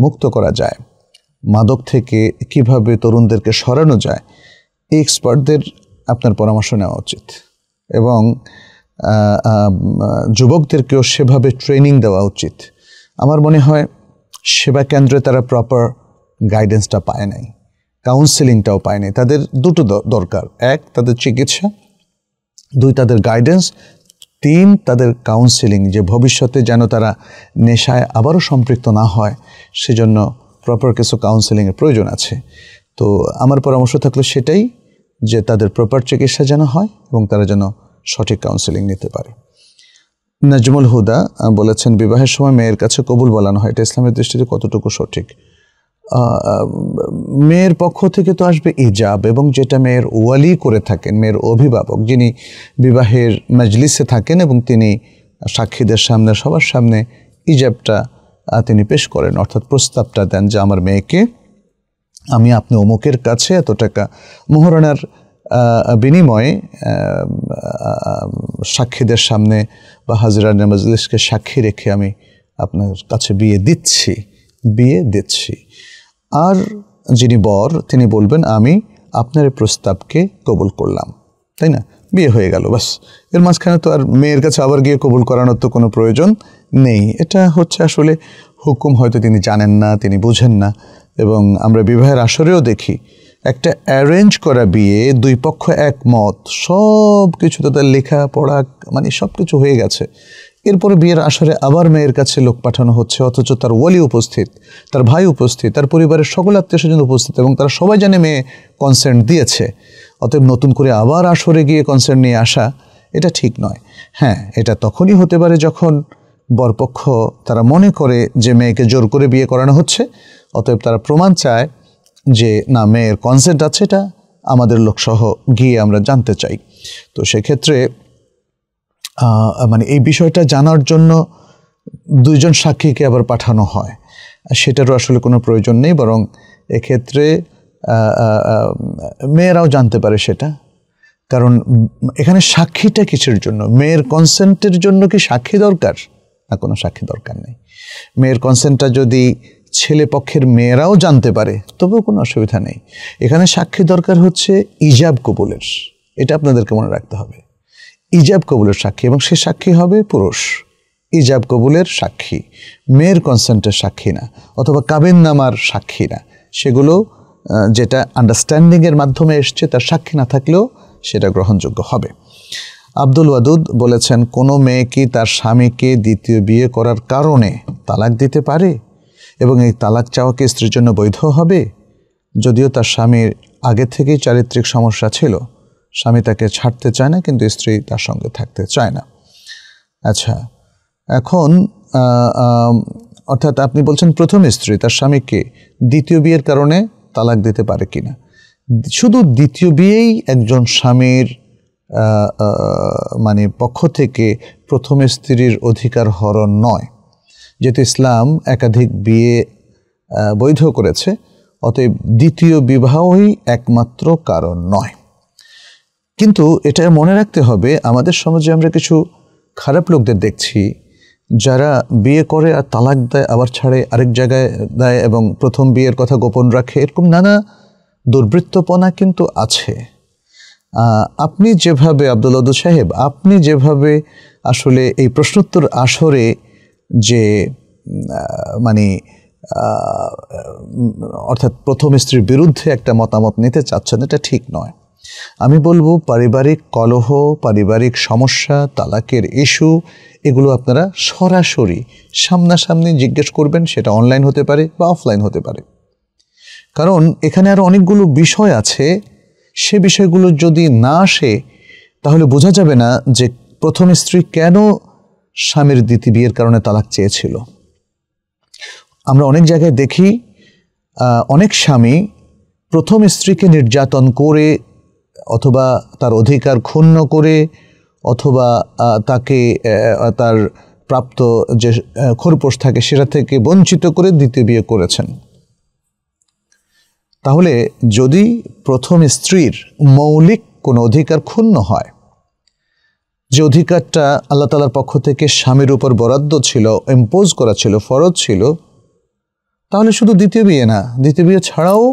মুক্ত করা যায় মাদক থেকে কিভাবে তরুণদেরকে সরানো যায় এই এক্সপার্টদের আপনার পরামর্শ নেওয়া উচিত এবং যুবকদেরকেও সেভাবে ট্রেনিং দেওয়া উচিত আমার মনে হয় সেবা কেন্দ্রে তারা প্রপার গাইডেন্সটা পায় নাই কাউন্সেলিংটাও পায় নাই তাদের দুটো দরকার এক তাদের চিকিৎসা দুই তাদের গাইডেন্স তিন তাদের কাউন্সেলিং যে ভবিষ্যতে যেন তারা নেশায় আবারও সম্পৃক্ত না হয় সেজন্য প্রপার কিছু কাউন্সেলিংয়ের প্রয়োজন আছে তো আমার পরামর্শ থাকলো সেটাই যে তাদের প্রপার চিকিৎসা যেন হয় এবং তারা যেন সঠিক কাউন্সেলিং নিতে পারে নাজমুল হুদা বলেছেন বিবাহের সময় মেয়ের কাছে কবুল বলানো হয় এটা ইসলামের দৃষ্টিতে কতটুকু সঠিক মেয়ের পক্ষ থেকে তো আসবে ইজাব এবং যেটা মেয়ের ওয়ালি করে থাকেন মেয়ের অভিভাবক যিনি বিবাহের মজলিসে থাকেন এবং তিনি সাক্ষীদের সামনে সবার সামনে ইজাবটা তিনি পেশ করেন অর্থাৎ প্রস্তাবটা দেন যে আমার মেয়েকে আমি আপনি অমুকের কাছে এত টাকা মহারণার বিনিময়ে সাক্ষীদের সামনে বা হাজিরা মজলিসকে সাক্ষী রেখে আমি আপনার কাছে বিয়ে দিচ্ছি বিয়ে দিচ্ছি আর যিনি বর তিনি বলবেন আমি আপনার প্রস্তাবকে কবুল করলাম তাই না বিয়ে হয়ে গেল বাস এর মাঝখানে তো আর মেয়ের কাছে আবার গিয়ে কবুল করানোর তো কোনো প্রয়োজন নেই এটা হচ্ছে আসলে হুকুম হয়তো তিনি জানেন না তিনি বুঝেন না এবং আমরা বিবাহের আসরেও দেখি একটা অ্যারেঞ্জ করা বিয়ে দুই পক্ষ একমত সব কিছু তাদের লেখা পড়া মানে সব কিছু হয়ে গেছে এরপরে বিয়ের আসরে আবার মেয়ের কাছে লোক পাঠানো হচ্ছে অথচ তার ওয়ালি উপস্থিত তার ভাই উপস্থিত তার পরিবারের সকল আত্মীয় স্বজন উপস্থিত এবং তারা সবাই জানে মেয়ে কনসেন্ট দিয়েছে অতএব নতুন করে আবার আসরে গিয়ে কনসেন্ট নিয়ে আসা এটা ঠিক নয় হ্যাঁ এটা তখনই হতে পারে যখন বরপক্ষ তারা মনে করে যে মেয়েকে জোর করে বিয়ে করানো হচ্ছে অতএব তারা প্রমাণ চায় যে না মেয়ের কনসেন্ট আছে এটা আমাদের লোকসহ গিয়ে আমরা জানতে চাই তো সেক্ষেত্রে মানে এই বিষয়টা জানার জন্য দুইজন সাক্ষীকে আবার পাঠানো হয় সেটারও আসলে কোনো প্রয়োজন নেই বরং এক্ষেত্রে মেয়েরাও জানতে পারে সেটা কারণ এখানে সাক্ষীটা কিছুর জন্য মেয়ের কনসেন্টের জন্য কি সাক্ষী দরকার আর কোনো সাক্ষী দরকার নেই মেয়ের কনসেন্টটা যদি ছেলে পক্ষের মেয়েরাও জানতে পারে তবুও কোনো অসুবিধা নেই এখানে সাক্ষী দরকার হচ্ছে ইজাব কবুলের এটা আপনাদেরকে মনে রাখতে হবে ইজাব কবুলের সাক্ষী এবং সে সাক্ষী হবে পুরুষ ইজাব কবুলের সাক্ষী মেয়ের কনসেন্টের সাক্ষী না অথবা কাবিন নামার সাক্ষী না সেগুলো যেটা আন্ডারস্ট্যান্ডিংয়ের মাধ্যমে এসছে তার সাক্ষী না থাকলেও সেটা গ্রহণযোগ্য হবে আব্দুল ওয়াদুদ বলেছেন কোনো মেয়ে কি তার স্বামীকে দ্বিতীয় বিয়ে করার কারণে তালাক দিতে পারে এবং এই তালাক চাওয়াকে স্ত্রীর জন্য বৈধ হবে যদিও তার স্বামীর আগে থেকেই চারিত্রিক সমস্যা ছিল স্বামী তাকে ছাড়তে চায় না কিন্তু স্ত্রী তার সঙ্গে থাকতে চায় না আচ্ছা এখন অর্থাৎ আপনি বলছেন প্রথম স্ত্রী তার স্বামীকে দ্বিতীয় বিয়ের কারণে তালাক দিতে পারে কিনা শুধু দ্বিতীয় বিয়েই একজন স্বামীর মানে পক্ষ থেকে প্রথম স্ত্রীর অধিকার হরণ নয় যেহেতু ইসলাম একাধিক বিয়ে বৈধ করেছে অতএব দ্বিতীয় বিবাহই একমাত্র কারণ নয় কিন্তু এটা মনে রাখতে হবে আমাদের সমাজে আমরা কিছু খারাপ লোকদের দেখছি যারা বিয়ে করে আর তালাক দেয় আবার ছাড়ে আরেক জায়গায় দেয় এবং প্রথম বিয়ের কথা গোপন রাখে এরকম নানা দুর্বৃত্তপনা কিন্তু আছে আপনি যেভাবে আব্দুল আদু সাহেব আপনি যেভাবে আসলে এই প্রশ্নোত্তর আসরে যে মানে অর্থাৎ প্রথম স্ত্রীর বিরুদ্ধে একটা মতামত নিতে চাচ্ছেন এটা ঠিক নয় আমি বলবো পারিবারিক কলহ পারিবারিক সমস্যা তালাকের ইস্যু এগুলো আপনারা সরাসরি সামনাসামনি জিজ্ঞেস করবেন সেটা অনলাইন হতে পারে বা অফলাইন হতে পারে কারণ এখানে আরও অনেকগুলো বিষয় আছে সে বিষয়গুলো যদি না আসে তাহলে বোঝা যাবে না যে প্রথম স্ত্রী কেন স্বামীর দ্বিতীয় বিয়ের কারণে তালাক চেয়েছিল আমরা অনেক জায়গায় দেখি অনেক স্বামী প্রথম স্ত্রীকে নির্যাতন করে অথবা তার অধিকার ক্ষুণ্ণ করে অথবা তাকে তার প্রাপ্ত যে খরপোশ থাকে সেটা থেকে বঞ্চিত করে দ্বিতীয় বিয়ে করেছেন তাহলে যদি প্রথম স্ত্রীর মৌলিক কোনো অধিকার ক্ষুণ্ণ হয় যে অধিকারটা আল্লাহ তালার পক্ষ থেকে স্বামীর উপর বরাদ্দ ছিল এম্পোজ করা ছিল ফরজ ছিল তাহলে শুধু দ্বিতীয় বিয়ে না দ্বিতীয় বিয়ে ছাড়াও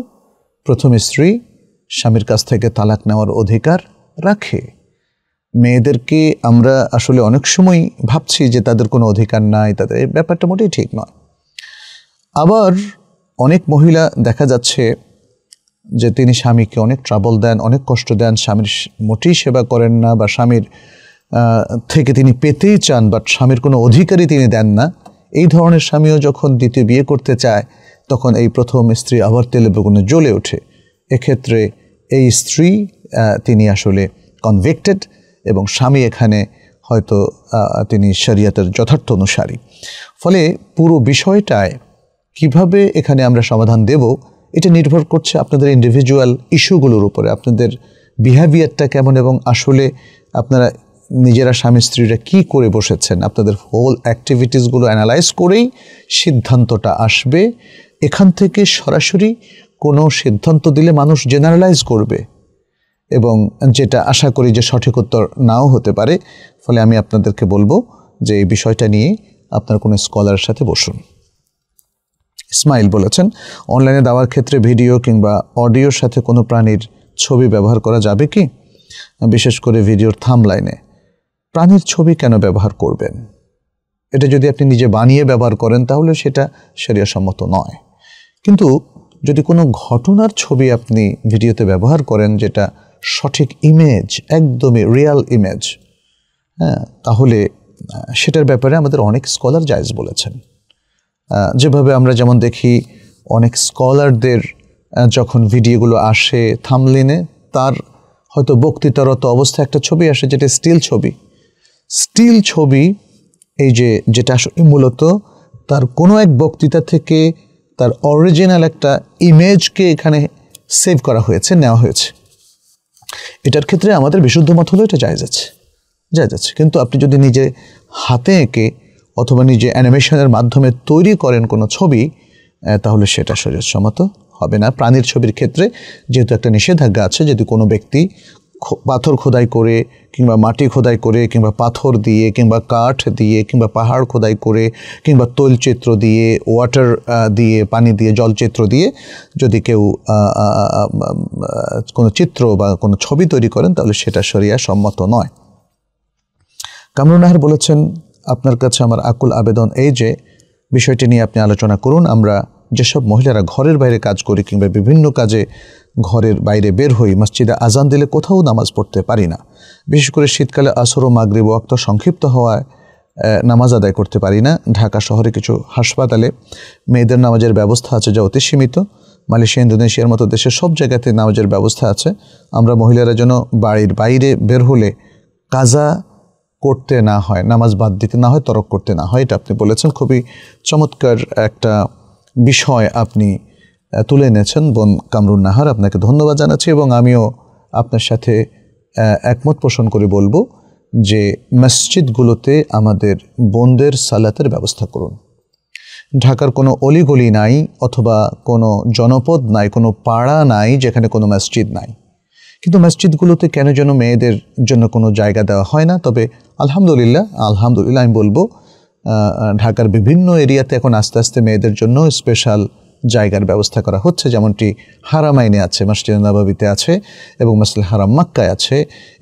প্রথম স্ত্রী স্বামীর কাছ থেকে তালাক নেওয়ার অধিকার রাখে মেয়েদেরকে আমরা আসলে অনেক সময় ভাবছি যে তাদের কোনো অধিকার নাই তাদের ব্যাপারটা মোটেই ঠিক নয় আবার অনেক মহিলা দেখা যাচ্ছে যে তিনি স্বামীকে অনেক ট্রাবল দেন অনেক কষ্ট দেন স্বামীর মোটেই সেবা করেন না বা স্বামীর থেকে তিনি পেতেই চান বাট স্বামীর কোনো অধিকারই তিনি দেন না এই ধরনের স্বামীও যখন দ্বিতীয় বিয়ে করতে চায় তখন এই প্রথম স্ত্রী আবার তেলে বেগুনে জ্বলে ওঠে এক্ষেত্রে এই স্ত্রী তিনি আসলে কনভিক্টেড এবং স্বামী এখানে হয়তো তিনি শরিয়াতের যথার্থ অনুসারী ফলে পুরো বিষয়টায় কিভাবে এখানে আমরা সমাধান দেব এটা নির্ভর করছে আপনাদের ইন্ডিভিজুয়াল ইস্যুগুলোর উপরে আপনাদের বিহেভিয়ারটা কেমন এবং আসলে আপনারা নিজেরা স্বামী স্ত্রীরা কী করে বসেছেন আপনাদের হোল অ্যাক্টিভিটিসগুলো অ্যানালাইজ করেই সিদ্ধান্তটা আসবে এখান থেকে সরাসরি কোনো সিদ্ধান্ত দিলে মানুষ জেনারেলাইজ করবে এবং যেটা আশা করি যে সঠিক উত্তর নাও হতে পারে ফলে আমি আপনাদেরকে বলবো যে এই বিষয়টা নিয়ে আপনার কোনো স্কলারের সাথে বসুন ইসমাইল বলেছেন অনলাইনে দেওয়ার ক্ষেত্রে ভিডিও কিংবা অডিওর সাথে কোনো প্রাণীর ছবি ব্যবহার করা যাবে কি বিশেষ করে ভিডিওর থামলাইনে প্রাণীর ছবি কেন ব্যবহার করবেন এটা যদি আপনি নিজে বানিয়ে ব্যবহার করেন তাহলে সেটা সেরিয়াসম্মত নয় কিন্তু যদি কোনো ঘটনার ছবি আপনি ভিডিওতে ব্যবহার করেন যেটা সঠিক ইমেজ একদমই রিয়াল ইমেজ হ্যাঁ তাহলে সেটার ব্যাপারে আমাদের অনেক স্কলার জায়জ বলেছেন যেভাবে আমরা যেমন দেখি অনেক স্কলারদের যখন ভিডিওগুলো আসে থামলিনে তার হয়তো বক্তৃতারত অবস্থায় একটা ছবি আসে যেটা স্টিল ছবি স্টিল ছবি এই যে যেটা আসলে মূলত তার কোনো এক বক্তৃতা থেকে তার অরিজিনাল একটা ইমেজকে এখানে সেভ করা হয়েছে নেওয়া হয়েছে এটার ক্ষেত্রে আমাদের বিশুদ্ধ মত হলো এটা যায় যাচ্ছে যায় যাচ্ছে কিন্তু আপনি যদি নিজে হাতে এঁকে অথবা নিজে অ্যানিমেশনের মাধ্যমে তৈরি করেন কোনো ছবি তাহলে সেটা সম্মত হবে না প্রাণীর ছবির ক্ষেত্রে যেহেতু একটা নিষেধাজ্ঞা আছে যদি কোনো ব্যক্তি পাথর খোদাই করে কিংবা মাটি খোদাই করে কিংবা পাথর দিয়ে কিংবা কাঠ দিয়ে কিংবা পাহাড় খোদাই করে কিংবা তৈলচিত্র দিয়ে ওয়াটার দিয়ে পানি দিয়ে জলচিত্র দিয়ে যদি কেউ কোনো চিত্র বা কোনো ছবি তৈরি করেন তাহলে সেটা সরিয়া সম্মত নয় কামরুন আহার বলেছেন আপনার কাছে আমার আকুল আবেদন এই যে বিষয়টি নিয়ে আপনি আলোচনা করুন আমরা যেসব মহিলারা ঘরের বাইরে কাজ করি কিংবা বিভিন্ন কাজে ঘরের বাইরে বের হই মসজিদে আজান দিলে কোথাও নামাজ পড়তে পারি না বিশেষ করে শীতকালে আসর ও মাগরিব অক্ত সংক্ষিপ্ত হওয়ায় নামাজ আদায় করতে পারি না ঢাকা শহরে কিছু হাসপাতালে মেয়েদের নামাজের ব্যবস্থা আছে যা অতি সীমিত মালয়েশিয়া ইন্দোনেশিয়ার মতো দেশের সব জায়গাতে নামাজের ব্যবস্থা আছে আমরা মহিলারা যেন বাড়ির বাইরে বের হলে কাজা করতে না হয় নামাজ বাদ দিতে না হয় তরক করতে না হয় এটা আপনি বলেছেন খুবই চমৎকার একটা বিষয় আপনি তুলে এনেছেন বোন কামরুন নাহার আপনাকে ধন্যবাদ জানাচ্ছি এবং আমিও আপনার সাথে একমত পোষণ করে বলবো যে মসজিদগুলোতে আমাদের বোনদের সালাতের ব্যবস্থা করুন ঢাকার কোনো অলিগলি নাই অথবা কোনো জনপদ নাই কোনো পাড়া নাই যেখানে কোনো মসজিদ নাই কিন্তু মসজিদগুলোতে কেন যেন মেয়েদের জন্য কোনো জায়গা দেওয়া হয় না তবে আলহামদুলিল্লাহ আলহামদুলিল্লাহ আমি বলবো ঢাকার বিভিন্ন এরিয়াতে এখন আস্তে আস্তে মেয়েদের জন্য স্পেশাল জায়গার ব্যবস্থা করা হচ্ছে যেমনটি হারামাইনে আছে মসজিদ নবাবিতে আছে এবং মসজিদ হারাম মাক্কায় আছে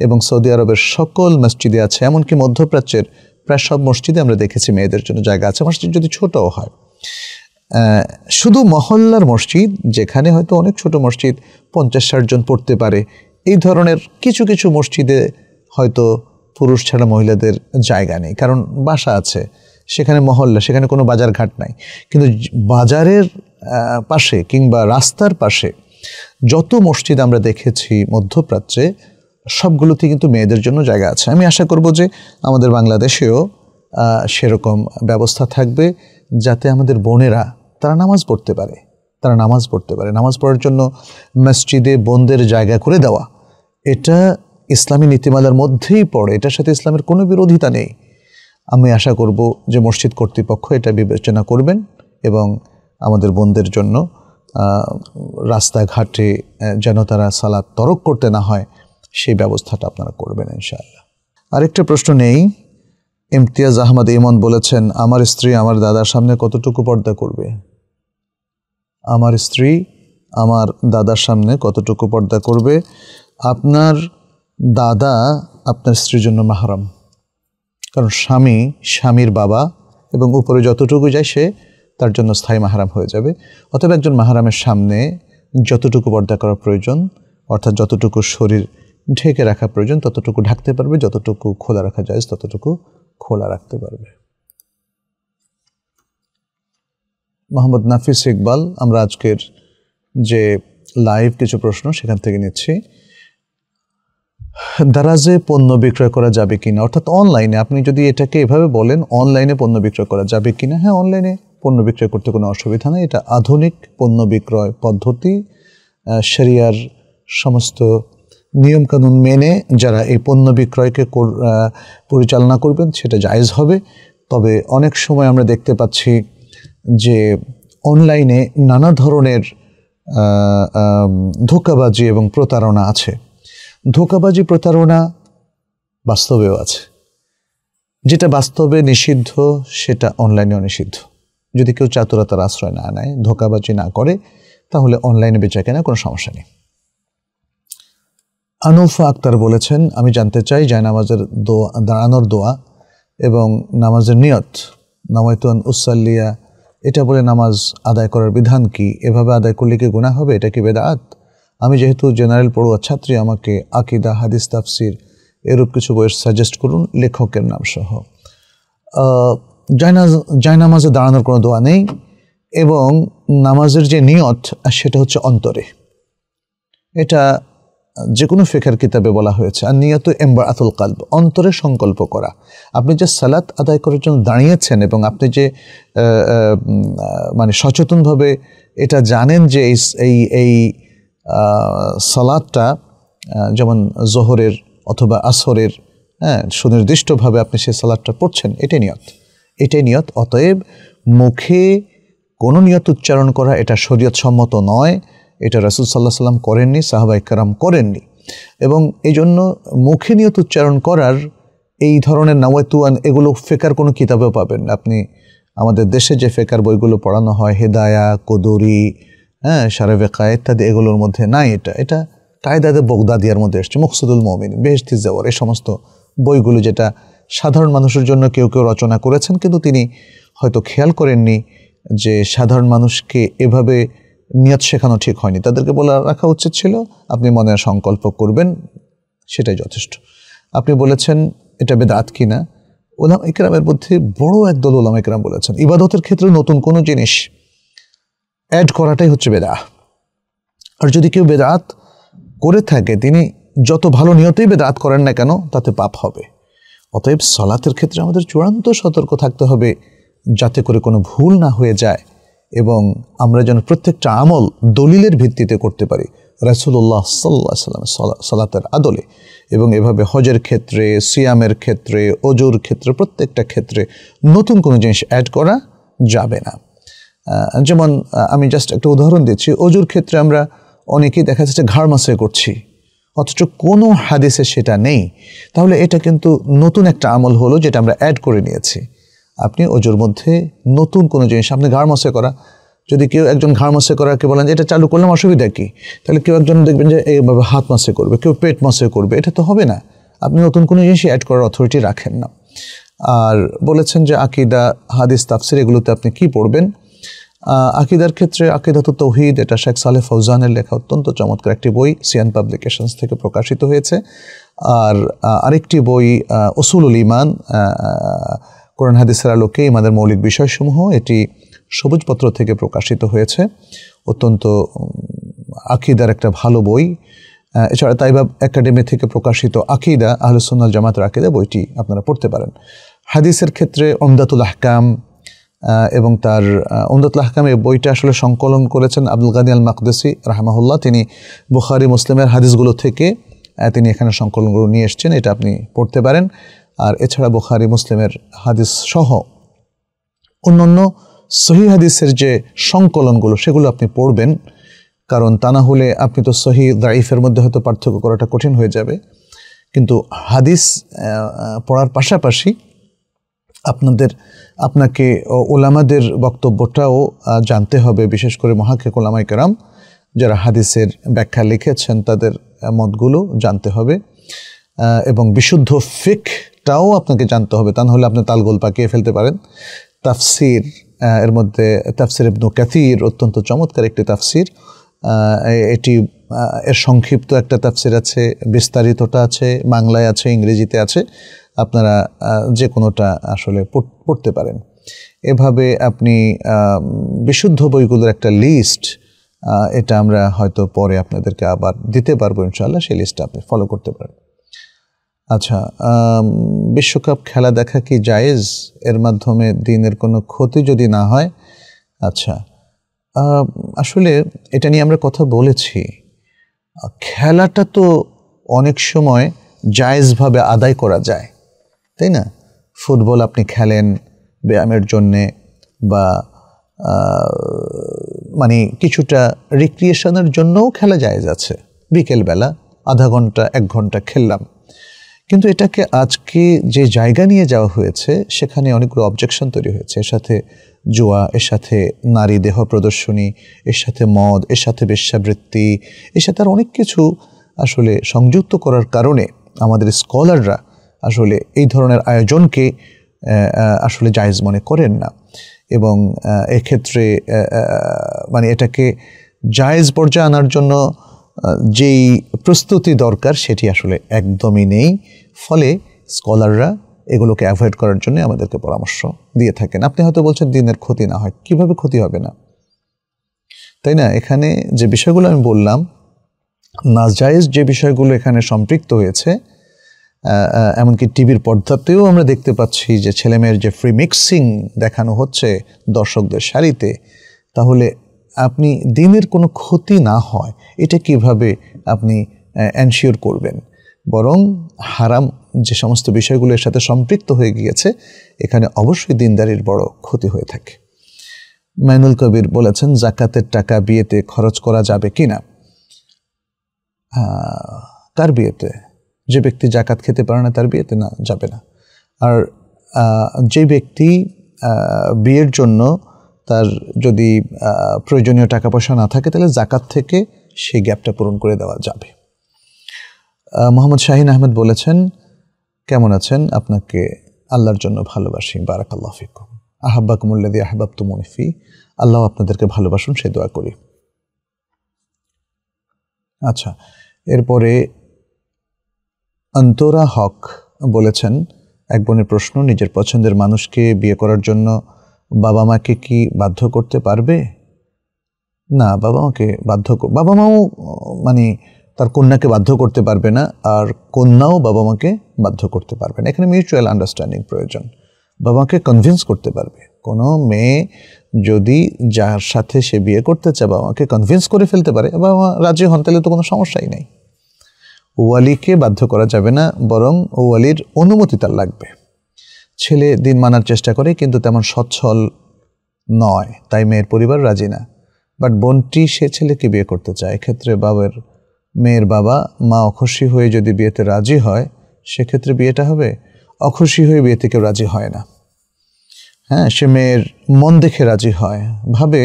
এবং সৌদি আরবের সকল মসজিদে আছে এমনকি মধ্যপ্রাচ্যের প্রায় সব মসজিদে আমরা দেখেছি মেয়েদের জন্য জায়গা আছে মসজিদ যদি ছোটও হয় শুধু মহল্লার মসজিদ যেখানে হয়তো অনেক ছোট মসজিদ পঞ্চাশ ষাটজন পড়তে পারে এই ধরনের কিছু কিছু মসজিদে হয়তো পুরুষ ছাড়া মহিলাদের জায়গা নেই কারণ বাসা আছে সেখানে মহল্লা সেখানে কোনো বাজার ঘাট নাই কিন্তু বাজারের পাশে কিংবা রাস্তার পাশে যত মসজিদ আমরা দেখেছি মধ্যপ্রাচ্যে সবগুলোতে কিন্তু মেয়েদের জন্য জায়গা আছে আমি আশা করব যে আমাদের বাংলাদেশেও সেরকম ব্যবস্থা থাকবে যাতে আমাদের বোনেরা তারা নামাজ পড়তে পারে তারা নামাজ পড়তে পারে নামাজ পড়ার জন্য মসজিদে বোনদের জায়গা করে দেওয়া এটা ইসলামী নীতিমালার মধ্যেই পড়ে এটার সাথে ইসলামের কোনো বিরোধিতা নেই আমি আশা করব যে মসজিদ কর্তৃপক্ষ এটা বিবেচনা করবেন এবং আমাদের বোনদের জন্য রাস্তাঘাটে যেন তারা সালাদ তরক করতে না হয় সেই ব্যবস্থাটা আপনারা করবেন ইনশাআল্লাহ আরেকটা প্রশ্ন নেই ইমতিয়াজ আহমদ ইমন বলেছেন আমার স্ত্রী আমার দাদার সামনে কতটুকু পর্দা করবে আমার স্ত্রী আমার দাদার সামনে কতটুকু পর্দা করবে আপনার দাদা আপনার স্ত্রীর জন্য মাহরম কারণ স্বামী স্বামীর বাবা এবং উপরে যতটুকু যায় সে তার জন্য স্থায়ী মাহারাম হয়ে যাবে অথবা একজন মাহারামের সামনে যতটুকু পর্দা করা প্রয়োজন অর্থাৎ যতটুকু শরীর ঢেকে রাখা প্রয়োজন ততটুকু ঢাকতে পারবে যতটুকু খোলা রাখা যায় ততটুকু খোলা রাখতে পারবে মোহাম্মদ নাফিস ইকবাল আমরা আজকের যে লাইভ কিছু প্রশ্ন সেখান থেকে নিচ্ছি দারাজে পণ্য বিক্রয় করা যাবে কি না অর্থাৎ অনলাইনে আপনি যদি এটাকে এভাবে বলেন অনলাইনে পণ্য বিক্রয় করা যাবে কি না হ্যাঁ অনলাইনে পণ্য বিক্রয় করতে কোনো অসুবিধা নেই এটা আধুনিক পণ্য বিক্রয় পদ্ধতি সেরিয়ার সমস্ত নিয়মকানুন মেনে যারা এই পণ্য বিক্রয়কে পরিচালনা করবেন সেটা জায়জ হবে তবে অনেক সময় আমরা দেখতে পাচ্ছি যে অনলাইনে নানা ধরনের ধোকাবাজি এবং প্রতারণা আছে ধোকাবাজি প্রতারণা বাস্তবেও আছে যেটা বাস্তবে নিষিদ্ধ সেটা অনলাইনেও নিষিদ্ধ যদি কেউ চাতুরতার আশ্রয় না নেয় ধোকাবাজি না করে তাহলে অনলাইনে বেচা কেনা কোনো সমস্যা নেই আনুফা আক্তার বলেছেন আমি জানতে চাই জায়নামাজের দোয়া দাঁড়ানোর দোয়া এবং নামাজের নিয়ত নামায়তন উসাল্লিয়া এটা বলে নামাজ আদায় করার বিধান কি এভাবে আদায় করলে কি গুণা হবে এটা কি বেদাত আমি যেহেতু জেনারেল পড়ুয়া ছাত্রী আমাকে আকিদা হাদিস তাফসির এরূপ কিছু বইয়ের সাজেস্ট করুন লেখকের নাম সহ জায়নাজ জায়নামাজে দাঁড়ানোর কোনো দোয়া নেই এবং নামাজের যে নিয়ত সেটা হচ্ছে অন্তরে এটা যে কোনো ফেকার কিতাবে বলা হয়েছে আর নিয়ত এম্বার আতুল কাল্প অন্তরে সংকল্প করা আপনি যে সালাত আদায় করার জন্য দাঁড়িয়েছেন এবং আপনি যে মানে সচেতনভাবে এটা জানেন যে এই এই সালাদটা যেমন জোহরের অথবা আসরের হ্যাঁ সুনির্দিষ্টভাবে আপনি সেই সালাদটা পড়ছেন এটাই নিয়ত এটাই নিয়ত অতএব মুখে কোনো নিয়ত উচ্চারণ করা এটা শরীয়ত সম্মত নয় এটা রাসুল সাল্লাহ সাল্লাম করেননি সাহাবা ইকরাম করেননি এবং এই জন্য মুখে নিয়ত উচ্চারণ করার এই ধরনের নাওয়াতুয়ান এগুলো ফেকার কোনো কিতাবেও পাবেন আপনি আমাদের দেশে যে ফেকার বইগুলো পড়ানো হয় হেদায়া কদরি হ্যাঁ সারে বেকা ইত্যাদি এগুলোর মধ্যে নাই এটা এটা কায়দাদে বগদাদিয়ার মধ্যে এসছে মকসুদুল মমিন বেহতি জাওয়ার এই সমস্ত বইগুলো যেটা সাধারণ মানুষের জন্য কেউ কেউ রচনা করেছেন কিন্তু তিনি হয়তো খেয়াল করেননি যে সাধারণ মানুষকে এভাবে নিয়ত শেখানো ঠিক হয়নি তাদেরকে বলে রাখা উচিত ছিল আপনি মনে সংকল্প করবেন সেটাই যথেষ্ট আপনি বলেছেন এটা বেদাত কিনা ওলাম ইকরামের মধ্যে বড় একদল ওলাম ইকরাম বলেছেন ইবাদতের ক্ষেত্রে নতুন কোনো জিনিস অ্যাড করাটাই হচ্ছে বেদা আর যদি কেউ বেদাত করে থাকে তিনি যত ভালো নিয়তেই বেদাত করেন না কেন তাতে পাপ হবে অতএব সলাতের ক্ষেত্রে আমাদের চূড়ান্ত সতর্ক থাকতে হবে যাতে করে কোনো ভুল না হয়ে যায় এবং আমরা যেন প্রত্যেকটা আমল দলিলের ভিত্তিতে করতে পারি রাসুল্লাহ সাল্লা সাল্লাম সলাতের আদলে এবং এভাবে হজের ক্ষেত্রে সিয়ামের ক্ষেত্রে অজুর ক্ষেত্রে প্রত্যেকটা ক্ষেত্রে নতুন কোনো জিনিস অ্যাড করা যাবে না যেমন আমি জাস্ট একটা উদাহরণ দিচ্ছি অজুর ক্ষেত্রে আমরা অনেকেই দেখা যাচ্ছে ঘাড় মাসে করছি অথচ কোনো হাদিসে সেটা নেই তাহলে এটা কিন্তু নতুন একটা আমল হলো যেটা আমরা অ্যাড করে নিয়েছি আপনি অজুর মধ্যে নতুন কোনো জিনিস আপনি ঘাড় মাসে করা যদি কেউ একজন ঘাড় মাসে করাকে বলেন যে এটা চালু করলাম অসুবিধা কী তাহলে কেউ একজন দেখবেন যে এইভাবে হাত মাসে করবে কেউ পেট মাসে করবে এটা তো হবে না আপনি নতুন কোনো জিনিসই অ্যাড করার অথরিটি রাখেন না আর বলেছেন যে আকিদা হাদিস তাফসির এগুলোতে আপনি কি পড়বেন আকিদার ক্ষেত্রে আকিদাত তৌহিদ এটা শেখ সালে ফৌজানের লেখা অত্যন্ত চমৎকার একটি বই সিয়ান পাবলিকেশনস থেকে প্রকাশিত হয়েছে আর আরেকটি বই ওসুলুল ইমান কোরআন হাদিসের আলোকে ইমানের মৌলিক বিষয়সমূহ এটি সবুজপত্র থেকে প্রকাশিত হয়েছে অত্যন্ত আকিদার একটা ভালো বই এছাড়া তাইবাব একাডেমি থেকে প্রকাশিত আকিদা আহলুসোনাল জামাতের আকিদা বইটি আপনারা পড়তে পারেন হাদিসের ক্ষেত্রে অমদাতুল আহকাম এবং তার উমদাতুল আহকাম এই বইটা আসলে সংকলন করেছেন আব্দুল গানি আল মাকদেসি রাহমাহুল্লাহ তিনি বুখারি মুসলিমের হাদিসগুলো থেকে তিনি এখানে সংকলনগুলো নিয়ে এসছেন এটা আপনি পড়তে পারেন আর এছাড়া বুখারি মুসলিমের হাদিস সহ অন্যান্য সহি হাদিসের যে সংকলনগুলো সেগুলো আপনি পড়বেন কারণ তা না হলে আপনি তো সহি দাইফের মধ্যে হয়তো পার্থক্য করাটা কঠিন হয়ে যাবে কিন্তু হাদিস পড়ার পাশাপাশি আপনাদের আপনাকে ওলামাদের বক্তব্যটাও জানতে হবে বিশেষ করে মহাকেক ওলামাই কেরাম যারা হাদিসের ব্যাখ্যা লিখেছেন তাদের মতগুলো জানতে হবে এবং বিশুদ্ধ ফিকটাও আপনাকে জানতে হবে তা নাহলে আপনি তালগোল পাকিয়ে ফেলতে পারেন তাফসির এর মধ্যে তাফসির ইবনু কাতির অত্যন্ত চমৎকার একটি তাফসির এটি এর সংক্ষিপ্ত একটা তাফসির আছে বিস্তারিতটা আছে বাংলায় আছে ইংরেজিতে আছে আপনারা যে কোনোটা আসলে পড়তে পারেন এভাবে আপনি বিশুদ্ধ বইগুলোর একটা লিস্ট এটা আমরা হয়তো পরে আপনাদেরকে আবার দিতে পারবো ইনশাল্লাহ সেই লিস্টটা আপনি ফলো করতে পারেন আচ্ছা বিশ্বকাপ খেলা দেখা কি জায়েজ এর মাধ্যমে দিনের কোনো ক্ষতি যদি না হয় আচ্ছা আসলে এটা নিয়ে আমরা কথা বলেছি খেলাটা তো অনেক সময় জায়েজভাবে আদায় করা যায় তাই না ফুটবল আপনি খেলেন ব্যায়ামের জন্যে বা মানে কিছুটা রিক্রিয়েশনের জন্যও খেলা জায়েজ আছে বিকেলবেলা আধা ঘন্টা এক ঘন্টা খেললাম কিন্তু এটাকে আজকে যে জায়গা নিয়ে যাওয়া হয়েছে সেখানে অনেকগুলো অবজেকশন তৈরি হয়েছে এর সাথে জোয়া এর সাথে নারী দেহ প্রদর্শনী এর সাথে মদ এর সাথে বেশ্যাবৃত্তি এর সাথে আর অনেক কিছু আসলে সংযুক্ত করার কারণে আমাদের স্কলাররা আসলে এই ধরনের আয়োজনকে আসলে জায়জ মনে করেন না এবং এক্ষেত্রে মানে এটাকে জায়েজ পর্যায়ে আনার জন্য যেই প্রস্তুতি দরকার সেটি আসলে একদমই নেই ফলে স্কলাররা এগুলোকে অ্যাভয়েড করার জন্য আমাদেরকে পরামর্শ দিয়ে থাকেন আপনি হয়তো বলছেন দিনের ক্ষতি না হয় কিভাবে ক্ষতি হবে না তাই না এখানে যে বিষয়গুলো আমি বললাম নাজাইজ যে বিষয়গুলো এখানে সম্পৃক্ত হয়েছে এমনকি টিভির পর্দাতেও আমরা দেখতে পাচ্ছি যে ছেলেমেয়ের যে ফ্রি মিক্সিং দেখানো হচ্ছে দর্শকদের সারিতে তাহলে আপনি দিনের কোনো ক্ষতি না হয় এটা কিভাবে আপনি এনশিওর করবেন বরং হারাম যে সমস্ত বিষয়গুলোর সাথে সম্পৃক্ত হয়ে গিয়েছে এখানে অবশ্যই দিনদারির বড় ক্ষতি হয়ে থাকে মাইনুল কবির বলেছেন জাকাতের টাকা বিয়েতে খরচ করা যাবে কি না বিয়েতে যে ব্যক্তি জাকাত খেতে পারে না তার বিয়েতে না যাবে না আর যে ব্যক্তি বিয়ের জন্য তার যদি প্রয়োজনীয় টাকা পয়সা না থাকে তাহলে জাকাত থেকে সেই গ্যাপটা পূরণ করে দেওয়া যাবে মোহাম্মদ শাহিন আহমেদ বলেছেন কেমন আছেন আপনাকে আল্লাহর জন্য ভালোবাসি বারাক আল্লাহ ফিকুম আহাব্বাকুমুল্লাদি আহবাব মনিফি আল্লাহ আপনাদেরকে ভালোবাসুন সে দোয়া করি আচ্ছা এরপরে অন্তরা হক বলেছেন এক বোনের প্রশ্ন নিজের পছন্দের মানুষকে বিয়ে করার জন্য বাবা মাকে কি বাধ্য করতে পারবে না বাবা মাকে বাধ্য বাবা মাও মানে তার কন্যাকে বাধ্য করতে পারবে না আর কন্যাও বাবা মাকে বাধ্য করতে পারবে না এখানে মিউচুয়াল আন্ডারস্ট্যান্ডিং প্রয়োজন বাবাকে কনভিন্স করতে পারবে কোনো মেয়ে যদি যার সাথে সে বিয়ে করতে চায় বাবা মাকে কনভিন্স করে ফেলতে পারে বাবা মা রাজি হন তাহলে তো কোনো সমস্যাই নেই ওয়ালিকে বাধ্য করা যাবে না বরং ওয়ালির অনুমতি তার লাগবে ছেলে দিন মানার চেষ্টা করে কিন্তু তেমন সচ্ছল নয় তাই মেয়ের পরিবার রাজি না বাট বোনটি সে ছেলেকে বিয়ে করতে চায় এক্ষেত্রে বাবার মেয়ের বাবা মা অখুশি হয়ে যদি বিয়েতে রাজি হয় সেক্ষেত্রে বিয়েটা হবে অখুশি হয়ে বিয়েতে কেউ রাজি হয় না হ্যাঁ সে মেয়ের মন দেখে রাজি হয় ভাবে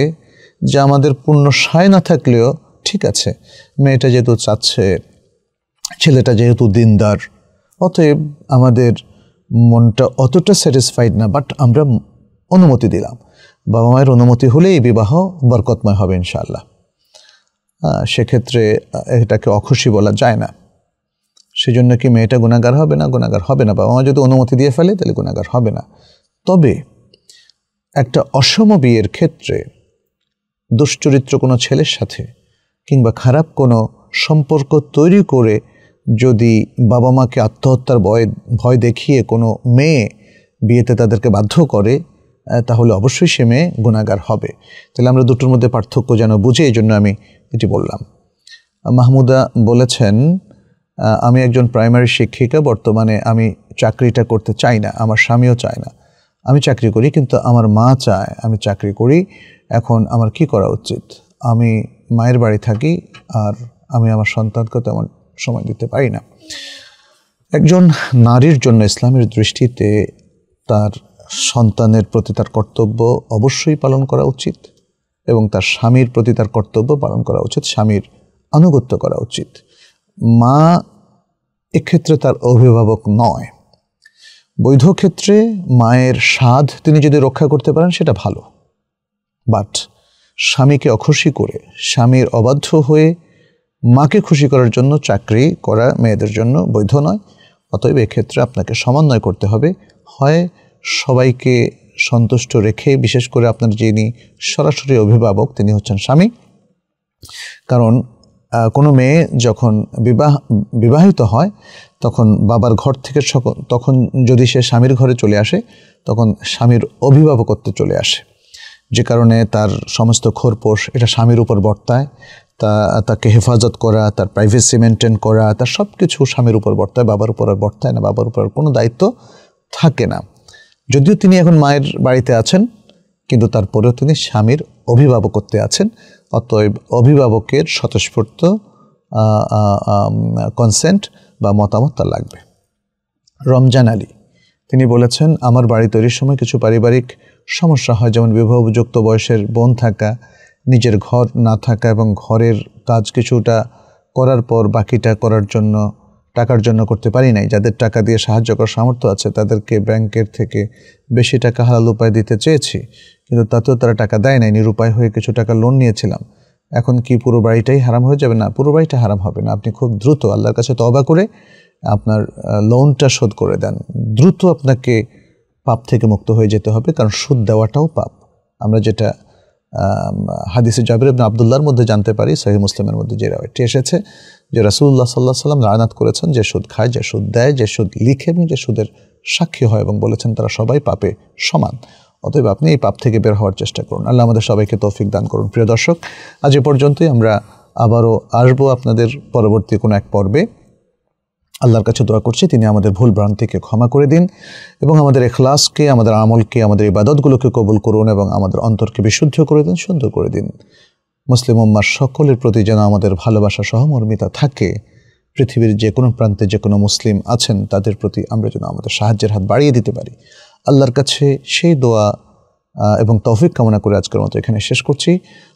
যে আমাদের পূর্ণ সায় না থাকলেও ঠিক আছে মেয়েটা যেহেতু চাচ্ছে ছেলেটা যেহেতু দিনদার অতএব আমাদের মনটা অতটা স্যাটিসফাইড না বাট আমরা অনুমতি দিলাম বাবা মায়ের অনুমতি হলেই বিবাহ বরকতময় হবে ইনশাআল্লাহ সেক্ষেত্রে এটাকে অখুশি বলা যায় না সেজন্য কি মেয়েটা গুণাগার হবে না গুণাগার হবে না বাবা মা যদি অনুমতি দিয়ে ফেলে তাহলে গুণাগার হবে না তবে একটা অসম বিয়ের ক্ষেত্রে দুশ্চরিত্র কোনো ছেলের সাথে কিংবা খারাপ কোনো সম্পর্ক তৈরি করে যদি বাবা মাকে আত্মহত্যার ভয় ভয় দেখিয়ে কোনো মেয়ে বিয়েতে তাদেরকে বাধ্য করে তাহলে অবশ্যই সে মেয়ে গুণাগার হবে তাহলে আমরা দুটোর মধ্যে পার্থক্য যেন বুঝে এই জন্য আমি এটি বললাম মাহমুদা বলেছেন আমি একজন প্রাইমারি শিক্ষিকা বর্তমানে আমি চাকরিটা করতে চাই না আমার স্বামীও চায় না আমি চাকরি করি কিন্তু আমার মা চায় আমি চাকরি করি এখন আমার কি করা উচিত আমি মায়ের বাড়ি থাকি আর আমি আমার সন্তানকে তেমন সময় দিতে পারি না একজন নারীর জন্য ইসলামের দৃষ্টিতে তার সন্তানের প্রতি তার কর্তব্য অবশ্যই পালন করা উচিত এবং তার স্বামীর প্রতি তার কর্তব্য পালন করা উচিত স্বামীর আনুগত্য করা উচিত মা এক্ষেত্রে তার অভিভাবক নয় বৈধ ক্ষেত্রে মায়ের স্বাদ তিনি যদি রক্ষা করতে পারেন সেটা ভালো বাট স্বামীকে অখুশি করে স্বামীর অবাধ্য হয়ে মাকে খুশি করার জন্য চাকরি করা মেয়েদের জন্য বৈধ নয় অতএব এক্ষেত্রে আপনাকে সমন্বয় করতে হবে হয় সবাইকে সন্তুষ্ট রেখে বিশেষ করে আপনার যিনি সরাসরি অভিভাবক তিনি হচ্ছেন স্বামী কারণ কোনো মেয়ে যখন বিবাহ বিবাহিত হয় তখন বাবার ঘর থেকে তখন যদি সে স্বামীর ঘরে চলে আসে তখন স্বামীর অভিভাবকত্বে চলে আসে যে কারণে তার সমস্ত খোরপোষ এটা স্বামীর উপর বর্তায় তা তাকে হেফাজত করা তার প্রাইভেসি মেনটেন করা তার সব কিছু স্বামীর উপর বর্তায় বাবার উপর আর বর্তায় না বাবার উপর আর কোনো দায়িত্ব থাকে না যদিও তিনি এখন মায়ের বাড়িতে আছেন কিন্তু তারপরেও তিনি স্বামীর অভিভাবকত্বে আছেন অতএব অভিভাবকের স্বতঃস্ফূর্ত কনসেন্ট বা মতামত তার লাগবে রমজান আলী তিনি বলেছেন আমার বাড়ি তৈরির সময় কিছু পারিবারিক সমস্যা হয় যেমন বিবাহযুক্ত বয়সের বোন থাকা নিজের ঘর না থাকা এবং ঘরের কাজ কিছুটা করার পর বাকিটা করার জন্য টাকার জন্য করতে পারি নাই যাদের টাকা দিয়ে সাহায্য করার সামর্থ্য আছে তাদেরকে ব্যাংকের থেকে বেশি টাকা হালাল উপায় দিতে চেয়েছি কিন্তু তাতেও তারা টাকা দেয় নাই নিরুপায় হয়ে কিছু টাকা লোন নিয়েছিলাম এখন কি পুরো বাড়িটাই হারাম হয়ে যাবে না পুরো বাড়িটা হারাম হবে না আপনি খুব দ্রুত আল্লাহর কাছে তবা করে আপনার লোনটা শোধ করে দেন দ্রুত আপনাকে পাপ থেকে মুক্ত হয়ে যেতে হবে কারণ সুদ দেওয়াটাও পাপ আমরা যেটা হাদিসে জাবির আব্দুল্লার মধ্যে জানতে পারি সহি মুসলিমের মধ্যে যে রাওয়ারটি এসেছে যে রাসুল্লাহ সাল্লাহ সাল্লাম রায়নাত করেছেন যে সুদ খায় যে সুদ দেয় যে সুদ লিখে এবং যে সুদের সাক্ষী হয় এবং বলেছেন তারা সবাই পাপে সমান অতএব আপনি এই পাপ থেকে বের হওয়ার চেষ্টা করুন আল্লাহ আমাদের সবাইকে তৌফিক দান করুন প্রিয় দর্শক আজ এ পর্যন্তই আমরা আবারও আসবো আপনাদের পরবর্তী কোনো এক পর্বে আল্লাহর কাছে দোয়া করছি তিনি আমাদের ভুল ভ্রান্তিকে ক্ষমা করে দিন এবং আমাদের এখলাসকে আমাদের আমলকে আমাদের ইবাদতগুলোকে কবুল করুন এবং আমাদের অন্তরকে বিশুদ্ধ করে দিন সুন্দর করে দিন মুসলিম উম্মার সকলের প্রতি যেন আমাদের ভালোবাসা সহমর্মিতা থাকে পৃথিবীর যে কোনো প্রান্তে যে কোনো মুসলিম আছেন তাদের প্রতি আমরা যেন আমাদের সাহায্যের হাত বাড়িয়ে দিতে পারি আল্লাহর কাছে সেই দোয়া এবং তৌফিক কামনা করে আজকের মতো এখানে শেষ করছি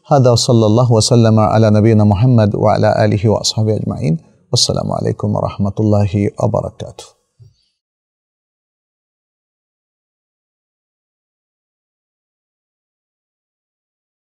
হাদা সাল্লাহ ওয়াসাল্লাম আলা নবীন মোহাম্মদ ওয়া আলা আলহি ওয়াসাহাবি আজমাইন আসসালামু আলাইকুম রহমতুল্লাহি আবরাকাতু